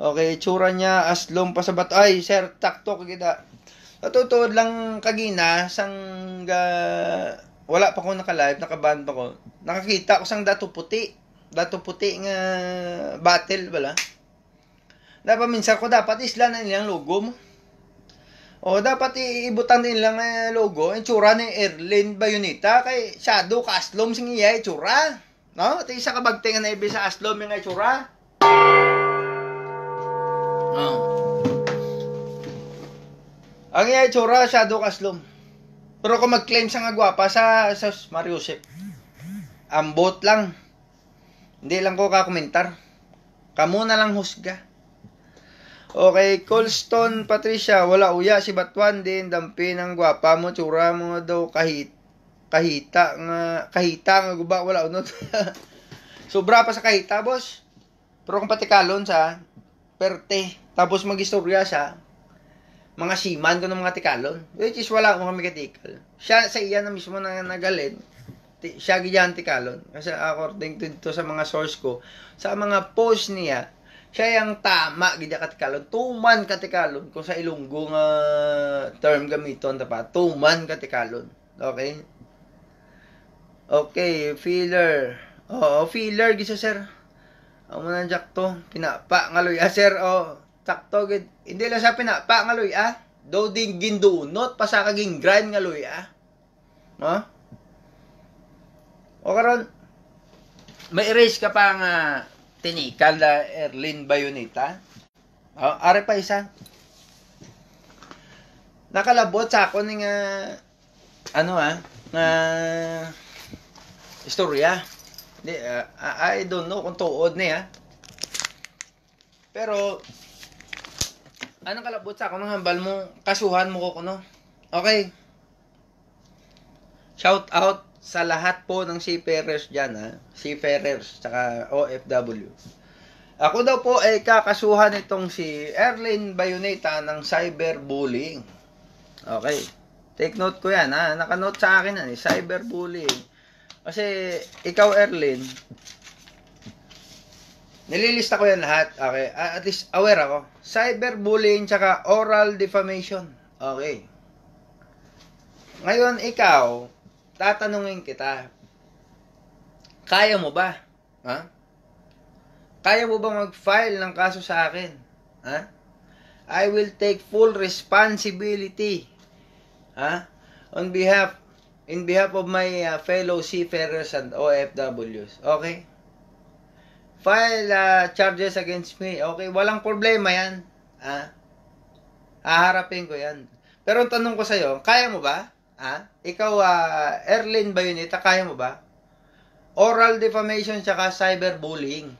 [SPEAKER 1] okay tsura niya aslom pa sa batay sir takto kita Natutuod lang kagina sang ga wala pa ko naka-live, nakaban pa ko. Nakakita ko sang dato puti. Dato puti nga battle bala. Dapat minsan ko dapat isla na nilang logo mo. O, oh, dapat iibutan nila ng uh, logo, itsura ni Erlin Bayonita, kay Shadow Kaslom sing iya itsura. No? At isa kabagtingan na ibi sa Aslom yung No. Oh. Ang iya itsura, Shadow Kaslom. Pero kung mag-claim siya nga gwapa sa, sa Mario Mariusip, ambot lang. Hindi lang ko kakomentar. Kamu na lang husga. Okay, Colston Patricia, wala uya si Batwan din, dampi ng gwapa mo, tsura mo daw kahit kahita nga kahita nga guba wala unod. Sobra pa sa kahita, boss. Pero kung patikalon sa perte, tapos magistorya sa mga siman ko ng mga tikalon, which is wala akong kami katikal. Siya sa iya na mismo na nagalit, siya gidyan tikalon. Kasi according to, to sa mga source ko, sa mga post niya, siya yung tama gidya katikalon tuman katikalon ko sa ilunggo nga term gamiton ta pa tuman katikalon okay okay filler oo filler gisa sir amo na jak to pinapa ngaloy luya ah, sir oh takto gid hindi lang sa pinapa ngaloy luya ah. do ding gindunot pa sa kaging grind ngaloy luya ah. no huh? o karon may erase ka pa nga uh, Tini, Carla Erlin Bayonita. Oh, are pa isa. Nakalabot sa ako ng uh, ano ah, na uh, istorya. Hindi, uh, ah, ah, I don't know kung tuod niya. Pero anong kalabot sa ako ng hambal mo? Kasuhan mo ko kuno. Okay. Shout out sa lahat po ng seafarers dyan, ha? Ah. seafarers, saka OFW. Ako daw po ay kakasuhan itong si Erlyn Bayoneta ng cyberbullying. Okay. Take note ko yan, ha? Ah. Nakanote sa akin yan, eh. cyberbullying. Kasi, ikaw, Erlyn, nililista ko yan lahat. Okay. Ah, at least, aware ako. Cyberbullying, tsaka oral defamation. Okay. Ngayon, ikaw, tatanungin kita, kaya mo ba? Ha? Kaya mo ba mag-file ng kaso sa akin? Ha? I will take full responsibility ha? on behalf in behalf of my uh, fellow seafarers and OFWs. Okay? File uh, charges against me. Okay, walang problema 'yan. Ha? Haharapin ko 'yan. Pero ang tanong ko sa'yo, kaya mo ba? Ha? Ikaw, uh, Erlin Bayoneta, kaya mo ba? Oral defamation tsaka cyberbullying.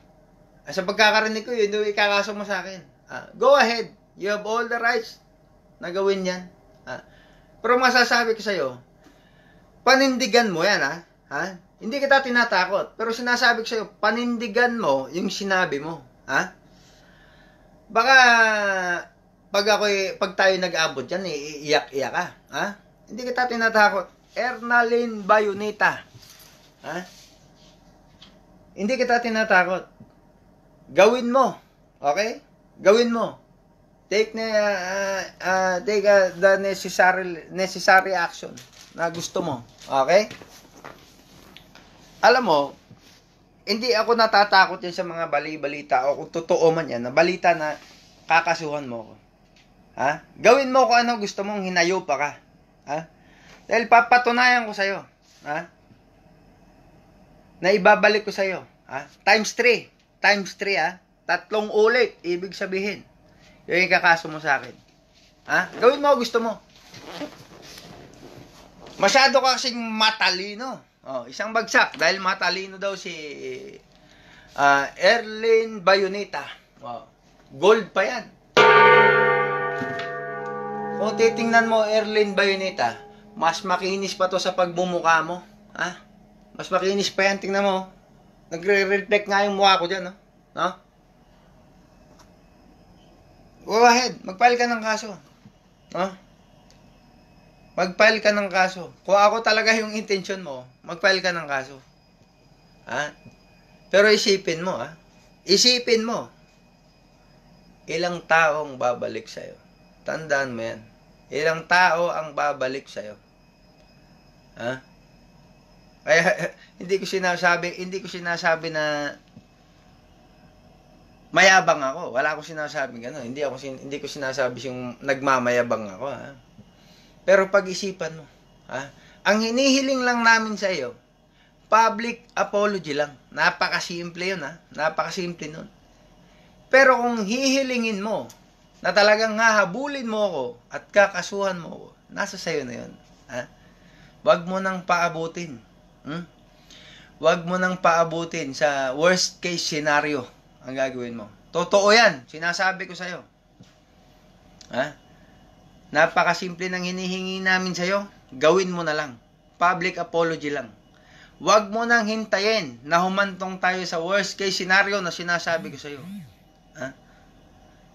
[SPEAKER 1] Ah, sa pagkakarinig ko, yun yung ikakaso mo sa akin. Ha? Ah, go ahead. You have all the rights na gawin yan. Ha? Pero masasabi ko sa'yo, panindigan mo yan, ha? ha? Hindi kita tinatakot, pero sinasabi ko sa'yo, panindigan mo yung sinabi mo. Ha? Baka pag ako pag tayo nag-abot diyan, iiyak-iyak ka, ha? Hindi kita tinatakot. Ernalyn Bayonita. Ha? Hindi kita tinatakot. Gawin mo. Okay? Gawin mo. Take na uh, uh, ah, ah, take uh, the necessary necessary action na gusto mo. Okay? Alam mo, hindi ako natatakot yan sa mga bali-balita o kung totoo man yan, na balita na kakasuhan mo ako. Ha? Gawin mo kung ano gusto mong hinayo pa ka. Ha? Dahil papatunayan ko sa'yo. Ha? Na ibabalik ko sa'yo. Ha? Times 3. Times 3 ha. Tatlong ulit. Ibig sabihin. Yun yung kakaso mo sa akin. Ha? Gawin mo gusto mo. Masyado ka kasing matalino. Oh, isang bagsak dahil matalino daw si uh, Erlin Bayonita. Oh, gold pa yan. Kung titingnan mo Erlin Bayoneta, mas makinis pa to sa pagbumuka mo. Ha? Mas makinis pa yan, tingnan mo. Oh. Nagre-reflect nga yung mukha ko dyan, no? Oh. No? Go ahead, magpile ka ng kaso. No? Mag-file ka ng kaso. Kung ako talaga yung intention mo, magpile ka ng kaso. Ha? Pero isipin mo, ha? Isipin mo, ilang taong babalik sa'yo. Tandaan mo yan. Ilang tao ang babalik sa iyo. Ha? Kaya, hindi ko sinasabi, hindi ko sinasabi na mayabang ako. Wala akong sinasabi gano'n. Hindi ako sin, hindi ko sinasabi yung nagmamayabang ako, ha. Pero pag-isipan mo, ha. Ang hinihiling lang namin sa iyo, public apology lang. Napakasimple 'yun, ha. Napakasimple nun. Pero kung hihilingin mo na talagang hahabulin mo ako at kakasuhan mo ako, nasa sayo na yun. Ha? Huwag mo nang paabutin. Hmm? Huwag mo nang paabutin sa worst case scenario ang gagawin mo. Totoo yan. Sinasabi ko sa'yo. Ha? Napakasimple ng hinihingi namin sa'yo. Gawin mo na lang. Public apology lang. Huwag mo nang hintayin na humantong tayo sa worst case scenario na sinasabi ko sa'yo. Ha?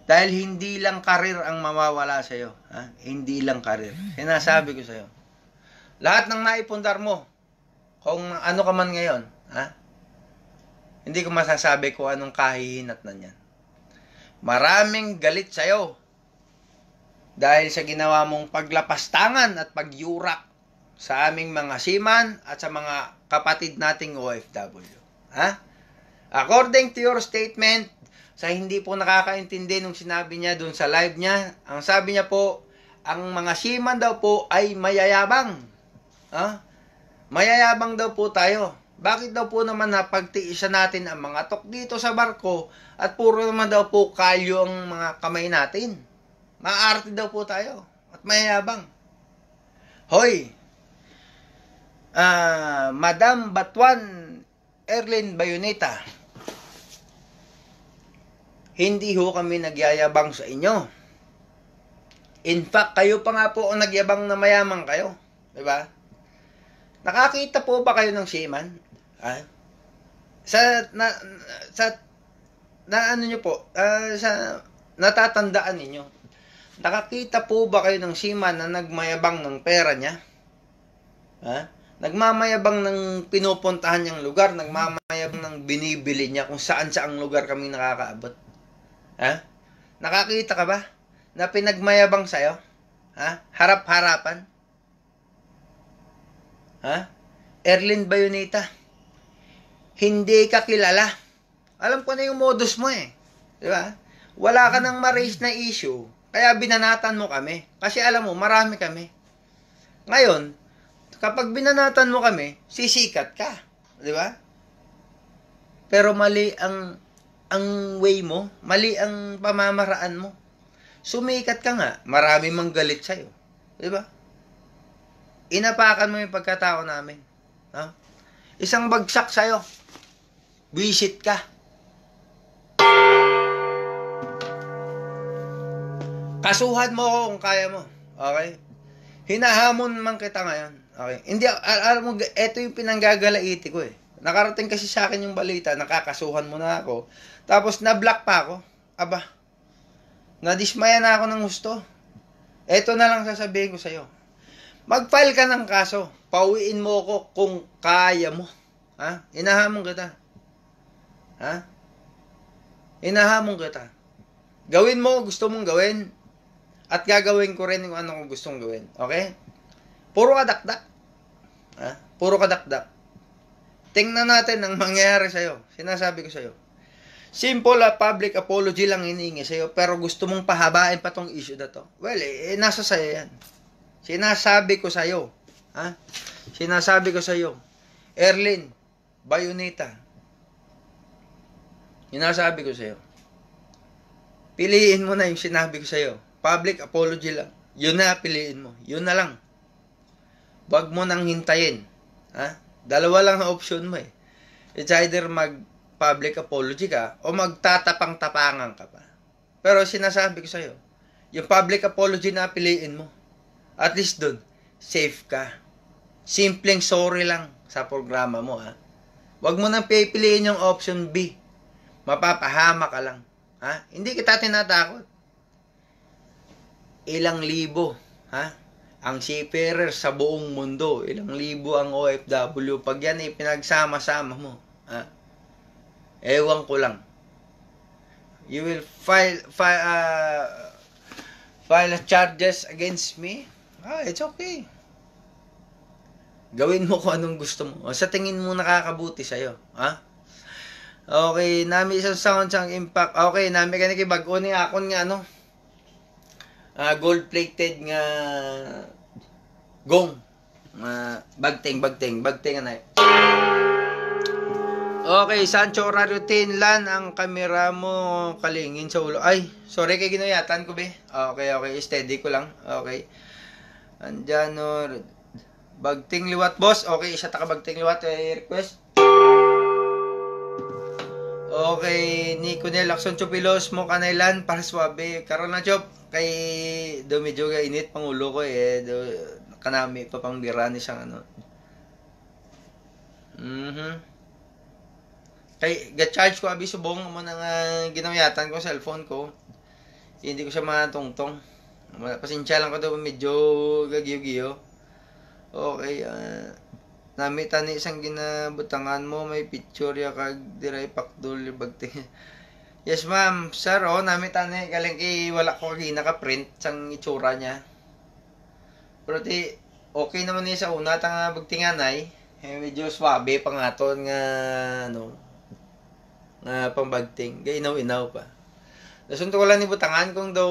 [SPEAKER 1] Dahil hindi lang karir ang mawawala sa iyo, ha? Hindi lang karir. Sinasabi ko sa iyo. Lahat ng naipundar mo, kung ano ka man ngayon, ha? Hindi ko masasabi kung anong kahihinat na niyan. Maraming galit sa iyo dahil sa ginawa mong paglapastangan at pagyurak sa aming mga siman at sa mga kapatid nating OFW. Ha? According to your statement, sa hindi po nakakaintindi nung sinabi niya doon sa live niya, ang sabi niya po, ang mga seaman daw po ay mayayabang. Ha? Mayayabang daw po tayo. Bakit daw po naman napagtiisan natin ang mga tok dito sa barko at puro naman daw po kalyo ang mga kamay natin? Maarte daw po tayo at mayayabang. Hoy! Uh, Madam Batuan Erlin Bayoneta. Hindi ho kami nagyayabang sa inyo. In fact, kayo pa nga po ang nagyabang na mayaman kayo. Di ba? Nakakita po ba kayo ng shaman? Ha? Sa, na, sa, na ano nyo po, uh, sa, natatandaan ninyo, nakakita po ba kayo ng shaman na nagmayabang ng pera niya? Ha? Nagmamayabang ng pinupuntahan niyang lugar, nagmamayabang ng binibili niya kung saan sa ang lugar kami nakakaabot. Ha? Nakakita ka ba na pinagmayabang sa'yo? Ha? Harap-harapan? Ha? Erlin Bayonita. hindi ka kilala. Alam ko na yung modus mo eh. Di ba? Wala ka nang ma-raise na issue, kaya binanatan mo kami. Kasi alam mo, marami kami. Ngayon, kapag binanatan mo kami, sisikat ka. Di ba? Pero mali ang ang way mo, mali ang pamamaraan mo. Sumikat ka nga, marami mang galit sa'yo. Di ba? Inapakan mo yung pagkatao namin. Ha? Isang bagsak sa'yo. Visit ka. Kasuhan mo ako kung kaya mo. Okay? Hinahamon man kita ngayon. Okay? Hindi, al- alam mo, ito yung pinanggagalaiti ko eh. Nakarating kasi sa akin yung balita, nakakasuhan mo na ako tapos na-block pa ako. Aba, nadismaya na ako ng gusto. Ito na lang sasabihin ko sa'yo. Mag-file ka ng kaso. Pauwiin mo ako kung kaya mo. Ha? Inahamon kita. Ha? Inahamon kita. Gawin mo gusto mong gawin. At gagawin ko rin kung ano kong gustong gawin. Okay? Puro kadakdak. Ha? Puro kadakdak. Tingnan natin ang mangyayari sa'yo. Sinasabi ko sa'yo. Simple a ah, public apology lang hinihingi sa'yo, pero gusto mong pahabain pa tong issue na to. Well, eh, eh nasa sa'yo yan. Sinasabi ko sa'yo. Ha? Sinasabi ko sa'yo. Erlin, Bayoneta. Sinasabi ko sa'yo. Piliin mo na yung sinabi ko sa'yo. Public apology lang. Yun na piliin mo. Yun na lang. Huwag mo nang hintayin. Ha? Dalawa lang ang option mo eh. It's either mag public apology ka o magtatapang-tapangan ka pa. Pero sinasabi ko sa'yo, yung public apology na piliin mo, at least dun, safe ka. Simpleng sorry lang sa programa mo ha. Huwag mo nang pipiliin yung option B. Mapapahama ka lang. Ha? Hindi kita tinatakot. Ilang libo, ha? Ang seafarer sa buong mundo, ilang libo ang OFW. Pag yan ay pinagsama-sama mo, ha? Ewan ko lang. You will file file uh, file a charges against me? Ah, it's okay. Gawin mo kung anong gusto mo. sa tingin mo nakakabuti sa iyo Ha? Okay, nami isang sound sang impact. Ah, okay, nami ka nakibag. O ni akon nga ano? Uh, gold-plated nga gong. Uh, ah, bagting bagteng, bagteng na. Okay, Sancho, rarutin lan ang kamera mo kalingin sa ulo. Ay, sorry kay ginuyatan ko, be. Okay, okay, steady ko lang. Okay. Andyan, no. Bagting liwat, boss. Okay, isa ta ka bagting liwat. Eh, request. Okay, ni Kunel Lakson Chupilos mo kanailan para swabe. Karon na job kay do ga init pangulo ko eh. Do, kanami pa pang birani siyang ano. Mhm. Mm Kay, ga-charge ko abi subong mo nang uh, ginamyatan ko cellphone ko. Hindi ko siya matungtong. Pasensya lang ko daw medyo gagiyo-giyo. Okay, uh, ah, nami tani isang ginabutangan mo may picture ya kag diray pakdol bagti. yes ma'am, sir oh nami ni galing kay wala ko kay naka-print sang itsura niya. Pero ti okay naman ni sa una tanga bagtinganay. Eh, medyo swabe pangaton nga ano na pambagting. Gay inaw-inaw pa. Nasunto wala ni Butangan kung daw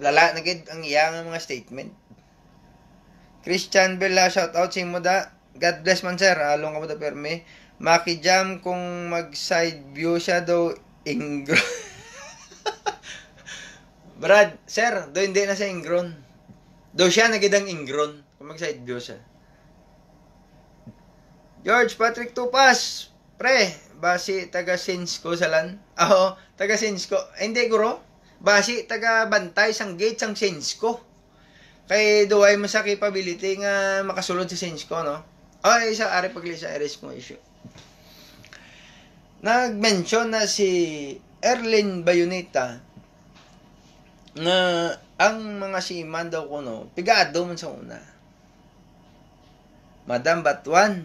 [SPEAKER 1] lala na gid ang iyang mga statement. Christian Bella, shout out sing mo da. God bless man sir, along ka mo da perme. Maki Jam kung mag side view siya daw ingro. Brad, sir, do hindi na sa ingron. Do siya nagidang ingron kung mag side view siya. George Patrick Tupas, Pre, basi taga Sinsko lan. Oo, taga Sinsko. Eh, hindi guro. Basi taga Bantay sang gate sang Sinsko. Kay duway mo sa capability nga makasulod sa Sinsko no. Ay oh, isa ari pagli sa Aries mo issue. Nag-mention na si Erlin Bayonita na ang mga siman daw ko no, pigado man sa una. Madam Batuan,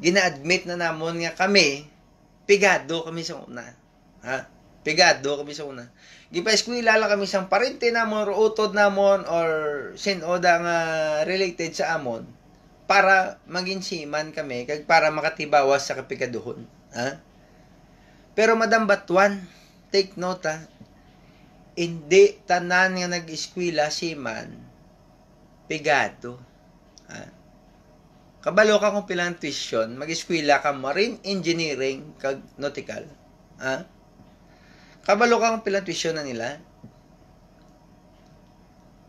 [SPEAKER 1] gina-admit na namon nga kami, pigado kami sa una. Ha? Pigado kami sa una. Gipa-eskwela lang kami sa parente namon, utod namon, or sinoda nga related sa amon para maging siman kami, kag para makatibawas sa kapigaduhon. Ha? Pero Madam Batuan, take note ha, hindi tanan nga nag-eskwela siman, pigado. Ha? Kabalo ka kung pilang tuition, mag-eskwela ka marine engineering kag nautical. Ha? Kabalo ka kung pilang tuition na nila.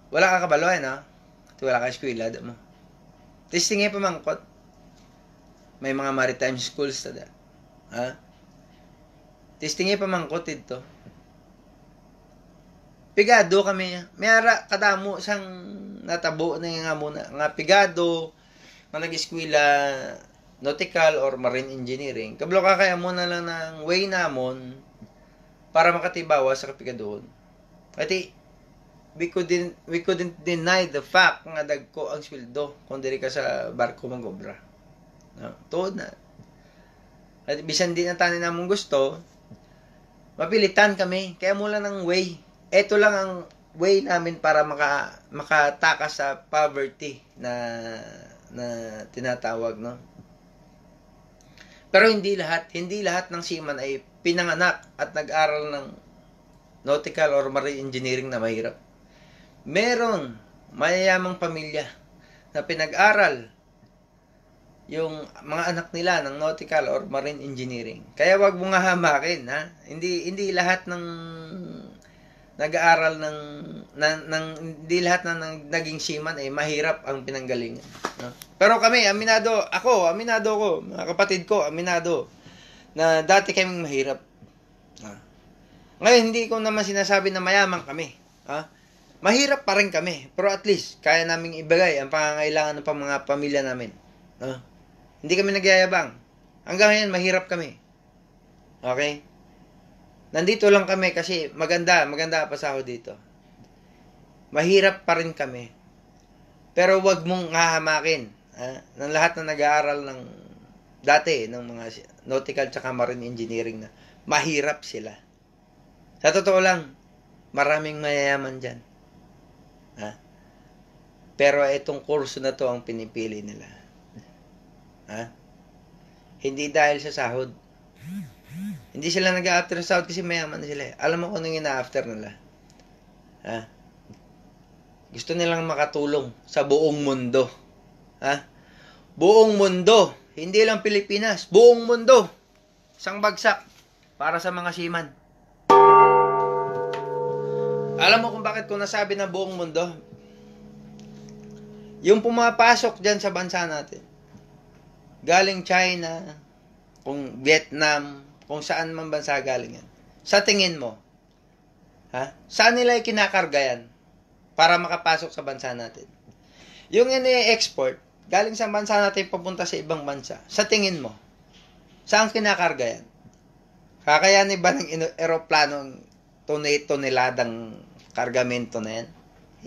[SPEAKER 1] Wala ka kabalo eh, no? wala ka eskwela, mo. Testing eh pamangkot. May mga maritime schools tada. Ha? Testing eh pamangkot dito. Pigado kami. Mayara kadamo sang natabo na nga muna. Nga pigado na nag-eskwela nautical or marine engineering, kablo kaya muna lang ng way namon para makatibawa sa kapikadoon. Kasi we couldn't we couldn't deny the fact nga dagko ang sweldo kung diri ka sa barko mang gobra. No, tuod na. At bisan di na tanan namong gusto, mapilitan kami. Kaya mula ng way. Ito lang ang way namin para maka makatakas sa poverty na na tinatawag, no? Pero hindi lahat, hindi lahat ng seaman ay pinanganak at nag-aral ng nautical or marine engineering na mahirap. meron mayayamang pamilya na pinag-aral yung mga anak nila ng nautical or marine engineering. Kaya wag mo nga hamakin, ha? Hindi hindi lahat ng nag-aaral ng, ng, ng di lahat na ng, naging seaman eh, mahirap ang pinanggalingan. No? Pero kami, aminado, ako, aminado ko, mga kapatid ko, aminado, na dati kaming mahirap. No? Ngayon, hindi ko naman sinasabi na mayaman kami. Ha? Mahirap pa rin kami, pero at least, kaya naming ibigay ang pangangailangan ng mga pamilya namin. No? Hindi kami nagyayabang. Hanggang ngayon, mahirap kami. Okay? Nandito lang kami kasi maganda, maganda pa sahod dito. Mahirap pa rin kami. Pero wag mong hahamakin. Ha? Ng lahat na nag-aaral ng dati, ng mga nautical tsaka marine engineering na, mahirap sila. Sa totoo lang, maraming mayayaman dyan. Ha? Pero itong kurso na to ang pinipili nila. Ha? Hindi dahil sa sahod. Hindi sila nag-after south kasi mayaman na sila. Eh. Alam mo kung anong ina-after nila. Ha? Gusto nilang makatulong sa buong mundo. Ha? Buong mundo. Hindi lang Pilipinas. Buong mundo. Isang bagsak para sa mga siman. Alam mo kung bakit ko nasabi na buong mundo? Yung pumapasok dyan sa bansa natin, galing China, kung Vietnam, kung saan man bansa galing yan. Sa tingin mo, ha? saan nila kinakarga yan para makapasok sa bansa natin? Yung ini-export, galing sa bansa natin papunta sa ibang bansa. Sa tingin mo, saan kinakarga yan? Kakayanin ba ng aeroplano ang toniladang kargamento na yan?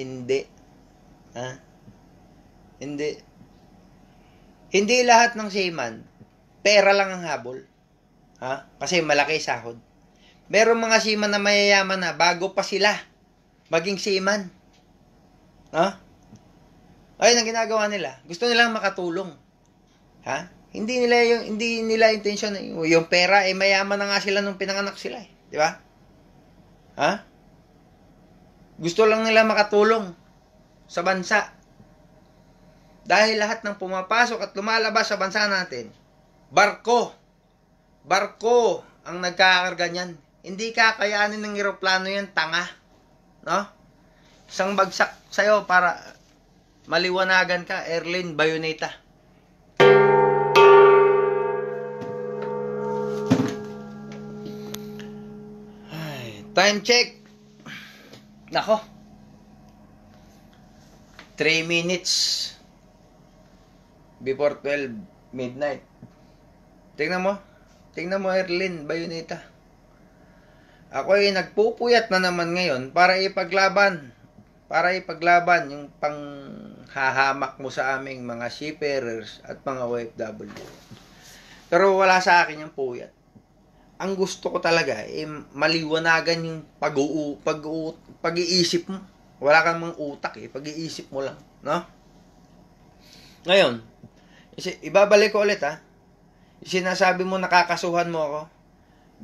[SPEAKER 1] Hindi. Ha? Hindi. Hindi lahat ng seaman, pera lang ang habol. Ha? Kasi malaki sahod. Meron mga seaman na mayayaman na bago pa sila maging seaman. Ha? Ayun ang ginagawa nila. Gusto nilang makatulong. Ha? Hindi nila yung hindi nila intention yung pera eh mayaman na nga sila nung pinanganak sila eh, di ba? Ha? Gusto lang nila makatulong sa bansa. Dahil lahat ng pumapasok at lumalabas sa bansa natin, barko barko ang nagkakarga niyan. Hindi kakayanin ng eroplano yan, tanga. No? Isang bagsak sa'yo para maliwanagan ka, airline Bayoneta. Ay, time check. Nako. 3 minutes before 12 midnight. Tingnan mo, Tingnan mo Erlin Bayoneta. Ako ay nagpupuyat na naman ngayon para ipaglaban. Para ipaglaban yung panghahamak mo sa aming mga seafarers at mga OFW. Pero wala sa akin yung puyat. Ang gusto ko talaga ay eh, maliwanagan yung pag-u pag pag-iisip mo. Wala kang mga utak eh, pag-iisip mo lang, no? Ngayon, ibabalik ko ulit ha ah sinasabi mo nakakasuhan mo ako,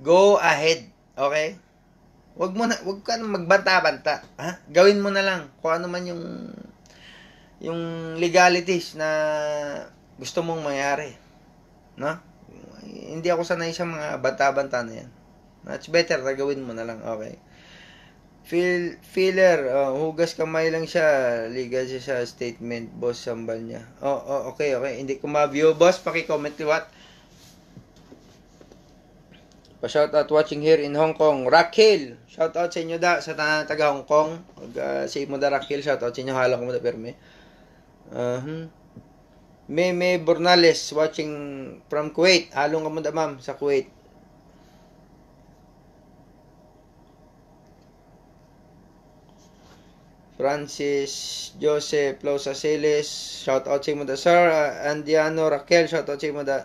[SPEAKER 1] go ahead. Okay? Wag mo na, wag ka nang magbanta-banta. Ha? Gawin mo na lang kung ano man yung yung legalities na gusto mong mangyari. No? Hindi ako sanay sa mga banta-banta na yan. Much better na gawin mo na lang. Okay? Feel, filler, oh, hugas kamay lang siya. Legal siya sa statement, boss, sambal niya. Oh, oh okay, okay. Hindi ko ma-view, boss. Paki-comment what? Pa-shout out watching here in Hong Kong. Raquel, shout out sa inyo da sa taga Hong Kong. Pag uh, ah, save mo da Raquel, shout out sa inyo. Halo ko mo da perme. Uh-huh. Ah, May hmm. Bornales watching from Kuwait. Halong ka mo da ma'am sa Kuwait. Francis Joseph Losa Celes, shout out sa imo da sir. Uh, Andiano Raquel, shout out sa imo da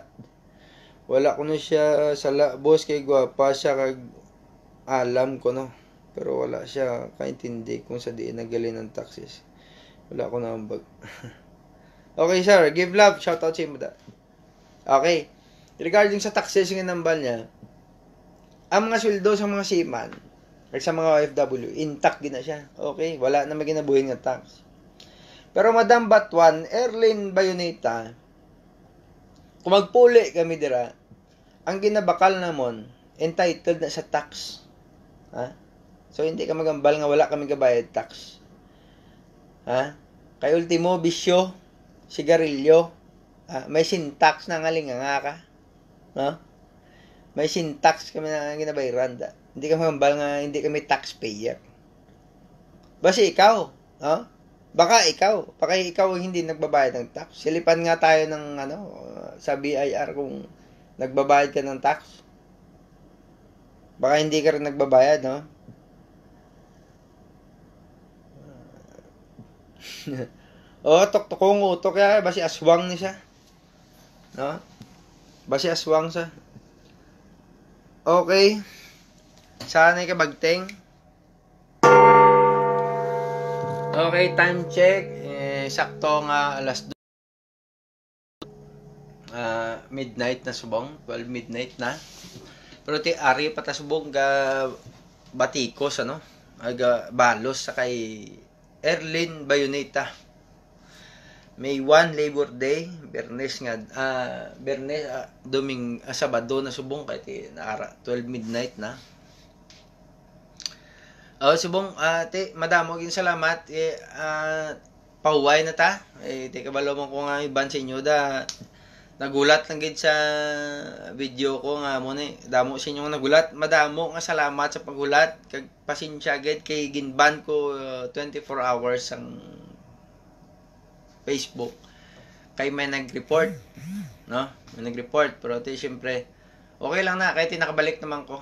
[SPEAKER 1] wala ko na siya sa boss kay gwapa siya kag alam ko na pero wala siya kaintindi kung sa diin nagaling ng taxes wala ko na ang bag okay sir give love shout out sa imo okay regarding sa taxes ng nambal niya ang mga sweldo sa mga seaman at sa mga OFW intact gina siya okay wala na maginabuhin ng tax pero Madam batwan airline Bayoneta, kung magpuli kami dira, ang ginabakal namon entitled na sa tax. Ha? So hindi ka magambal nga wala kami kabayad tax. Ha? Kay ultimo bisyo, sigarilyo, ha? may syntax na ngaling nga ka. No? May syntax kami na ginabayaran da. Hindi ka magambal nga hindi kami taxpayer. Basi ikaw, no? Baka ikaw, baka ikaw hindi nagbabayad ng tax. Silipan nga tayo ng ano, sa BIR kung nagbabayad ka ng tax. Baka hindi ka rin nagbabayad, no? oh, tok tuktukong utok kaya basi aswang ni siya. No? Basi aswang sa. Okay. Sana ka magteng. Okay, time check. Eh, sakto nga alas 2. Uh, ah, midnight na subong. 12 midnight na. Pero ti ari pata subong ga batikos ano. Aga balos sa kay Erlin Bayoneta. May 1 Labor Day, Bernes nga uh, Bernes uh, Doming uh, Sabado na subong kay ti 12 midnight na. Oh, subong, ate, ah, uh, madamo king salamat. Eh, uh, pauway na ta. Eh, teka ba lumang ko nga iban sa inyo da. Nagulat lang gid sa video ko nga mo ni. Damo sa inyo nagulat. Madamo nga salamat sa pagulat. Kag pasensya gid kay ginban ko uh, ah, 24 hours ang Facebook. Kay may nagreport no? May nagreport pero te syempre okay lang na kahit nakabalik naman ko.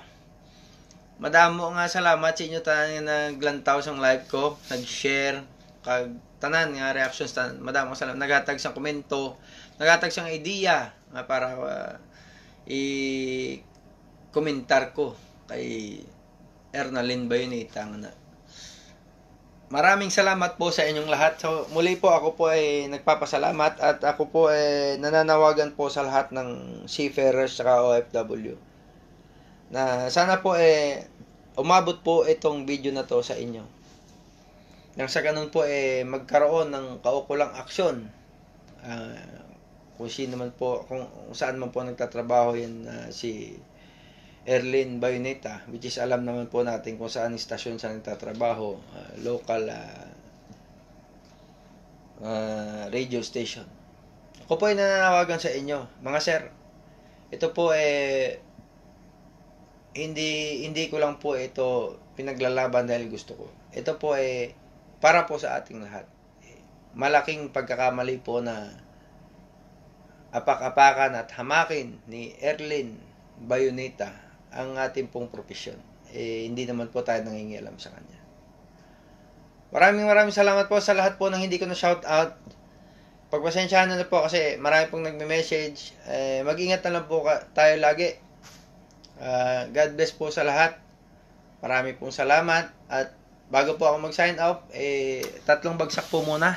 [SPEAKER 1] Madamo nga salamat sa inyo tanan nga naglantaw sa live ko, nag-share kag tanan nga reactions tanan. Madamo salamat nagatag sang komento, nagatag sang idea nga para uh, ah, i komentar ko kay Ernalyn Bayonita yun na. Maraming salamat po sa inyong lahat. So, muli po ako po ay nagpapasalamat at ako po ay nananawagan po sa lahat ng seafarers at OFW na sana po eh umabot po itong video na to sa inyo. Nang sa ganun po eh magkaroon ng kaukulang aksyon. Uh, kung sino man po, kung, saan man po nagtatrabaho yan uh, si Erlin Bayoneta, which is alam naman po natin kung saan istasyon siya nagtatrabaho, uh, local uh, uh, radio station. Ako po ay nananawagan sa inyo, mga sir, ito po eh hindi hindi ko lang po ito pinaglalaban dahil gusto ko. Ito po ay eh, para po sa ating lahat. Malaking pagkakamali po na apak-apakan at hamakin ni Erlin Bayoneta ang ating pong profesyon. Eh, hindi naman po tayo nangingialam sa kanya. Maraming maraming salamat po sa lahat po ng hindi ko na shout out. Pagpasensyahan na, na po kasi marami pong nagme-message. Eh, mag-ingat na lang po tayo lagi Uh, God bless po sa lahat. Marami pong salamat. At bago po ako mag-sign off, eh, tatlong bagsak po muna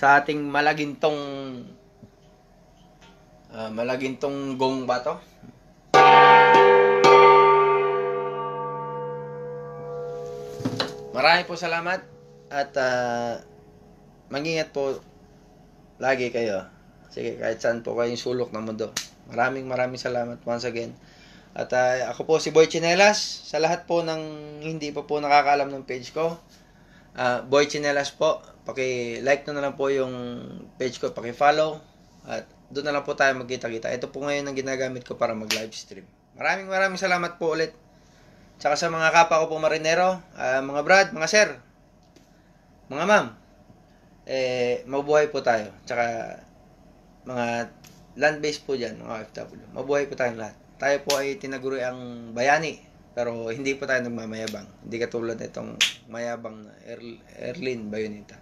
[SPEAKER 1] sa ating malagintong uh, malagintong gong ba to? Marami po salamat at uh, mag-ingat po lagi kayo. Sige, kahit saan po kayong sulok ng mundo. Maraming maraming salamat once again. At uh, ako po si Boy Chinelas. Sa lahat po ng hindi pa po nakakaalam ng page ko, uh, Boy Chinelas po, paki-like na, lang po yung page ko, paki-follow. At doon na lang po tayo magkita-kita. Ito po ngayon ang ginagamit ko para mag-live stream. Maraming maraming salamat po ulit. Tsaka sa mga kapa ko po marinero, uh, mga brad, mga sir, mga ma'am, eh, mabuhay po tayo. Tsaka mga land-based po dyan, mga OFW. Mabuhay po tayong lahat tayo po ay tinaguri ang bayani pero hindi po tayo nagmamayabang. Hindi katulad nitong mayabang na Erlin Bayonita.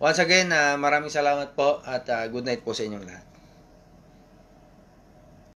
[SPEAKER 1] Once again, uh, maraming salamat po at uh, good night po sa inyong lahat.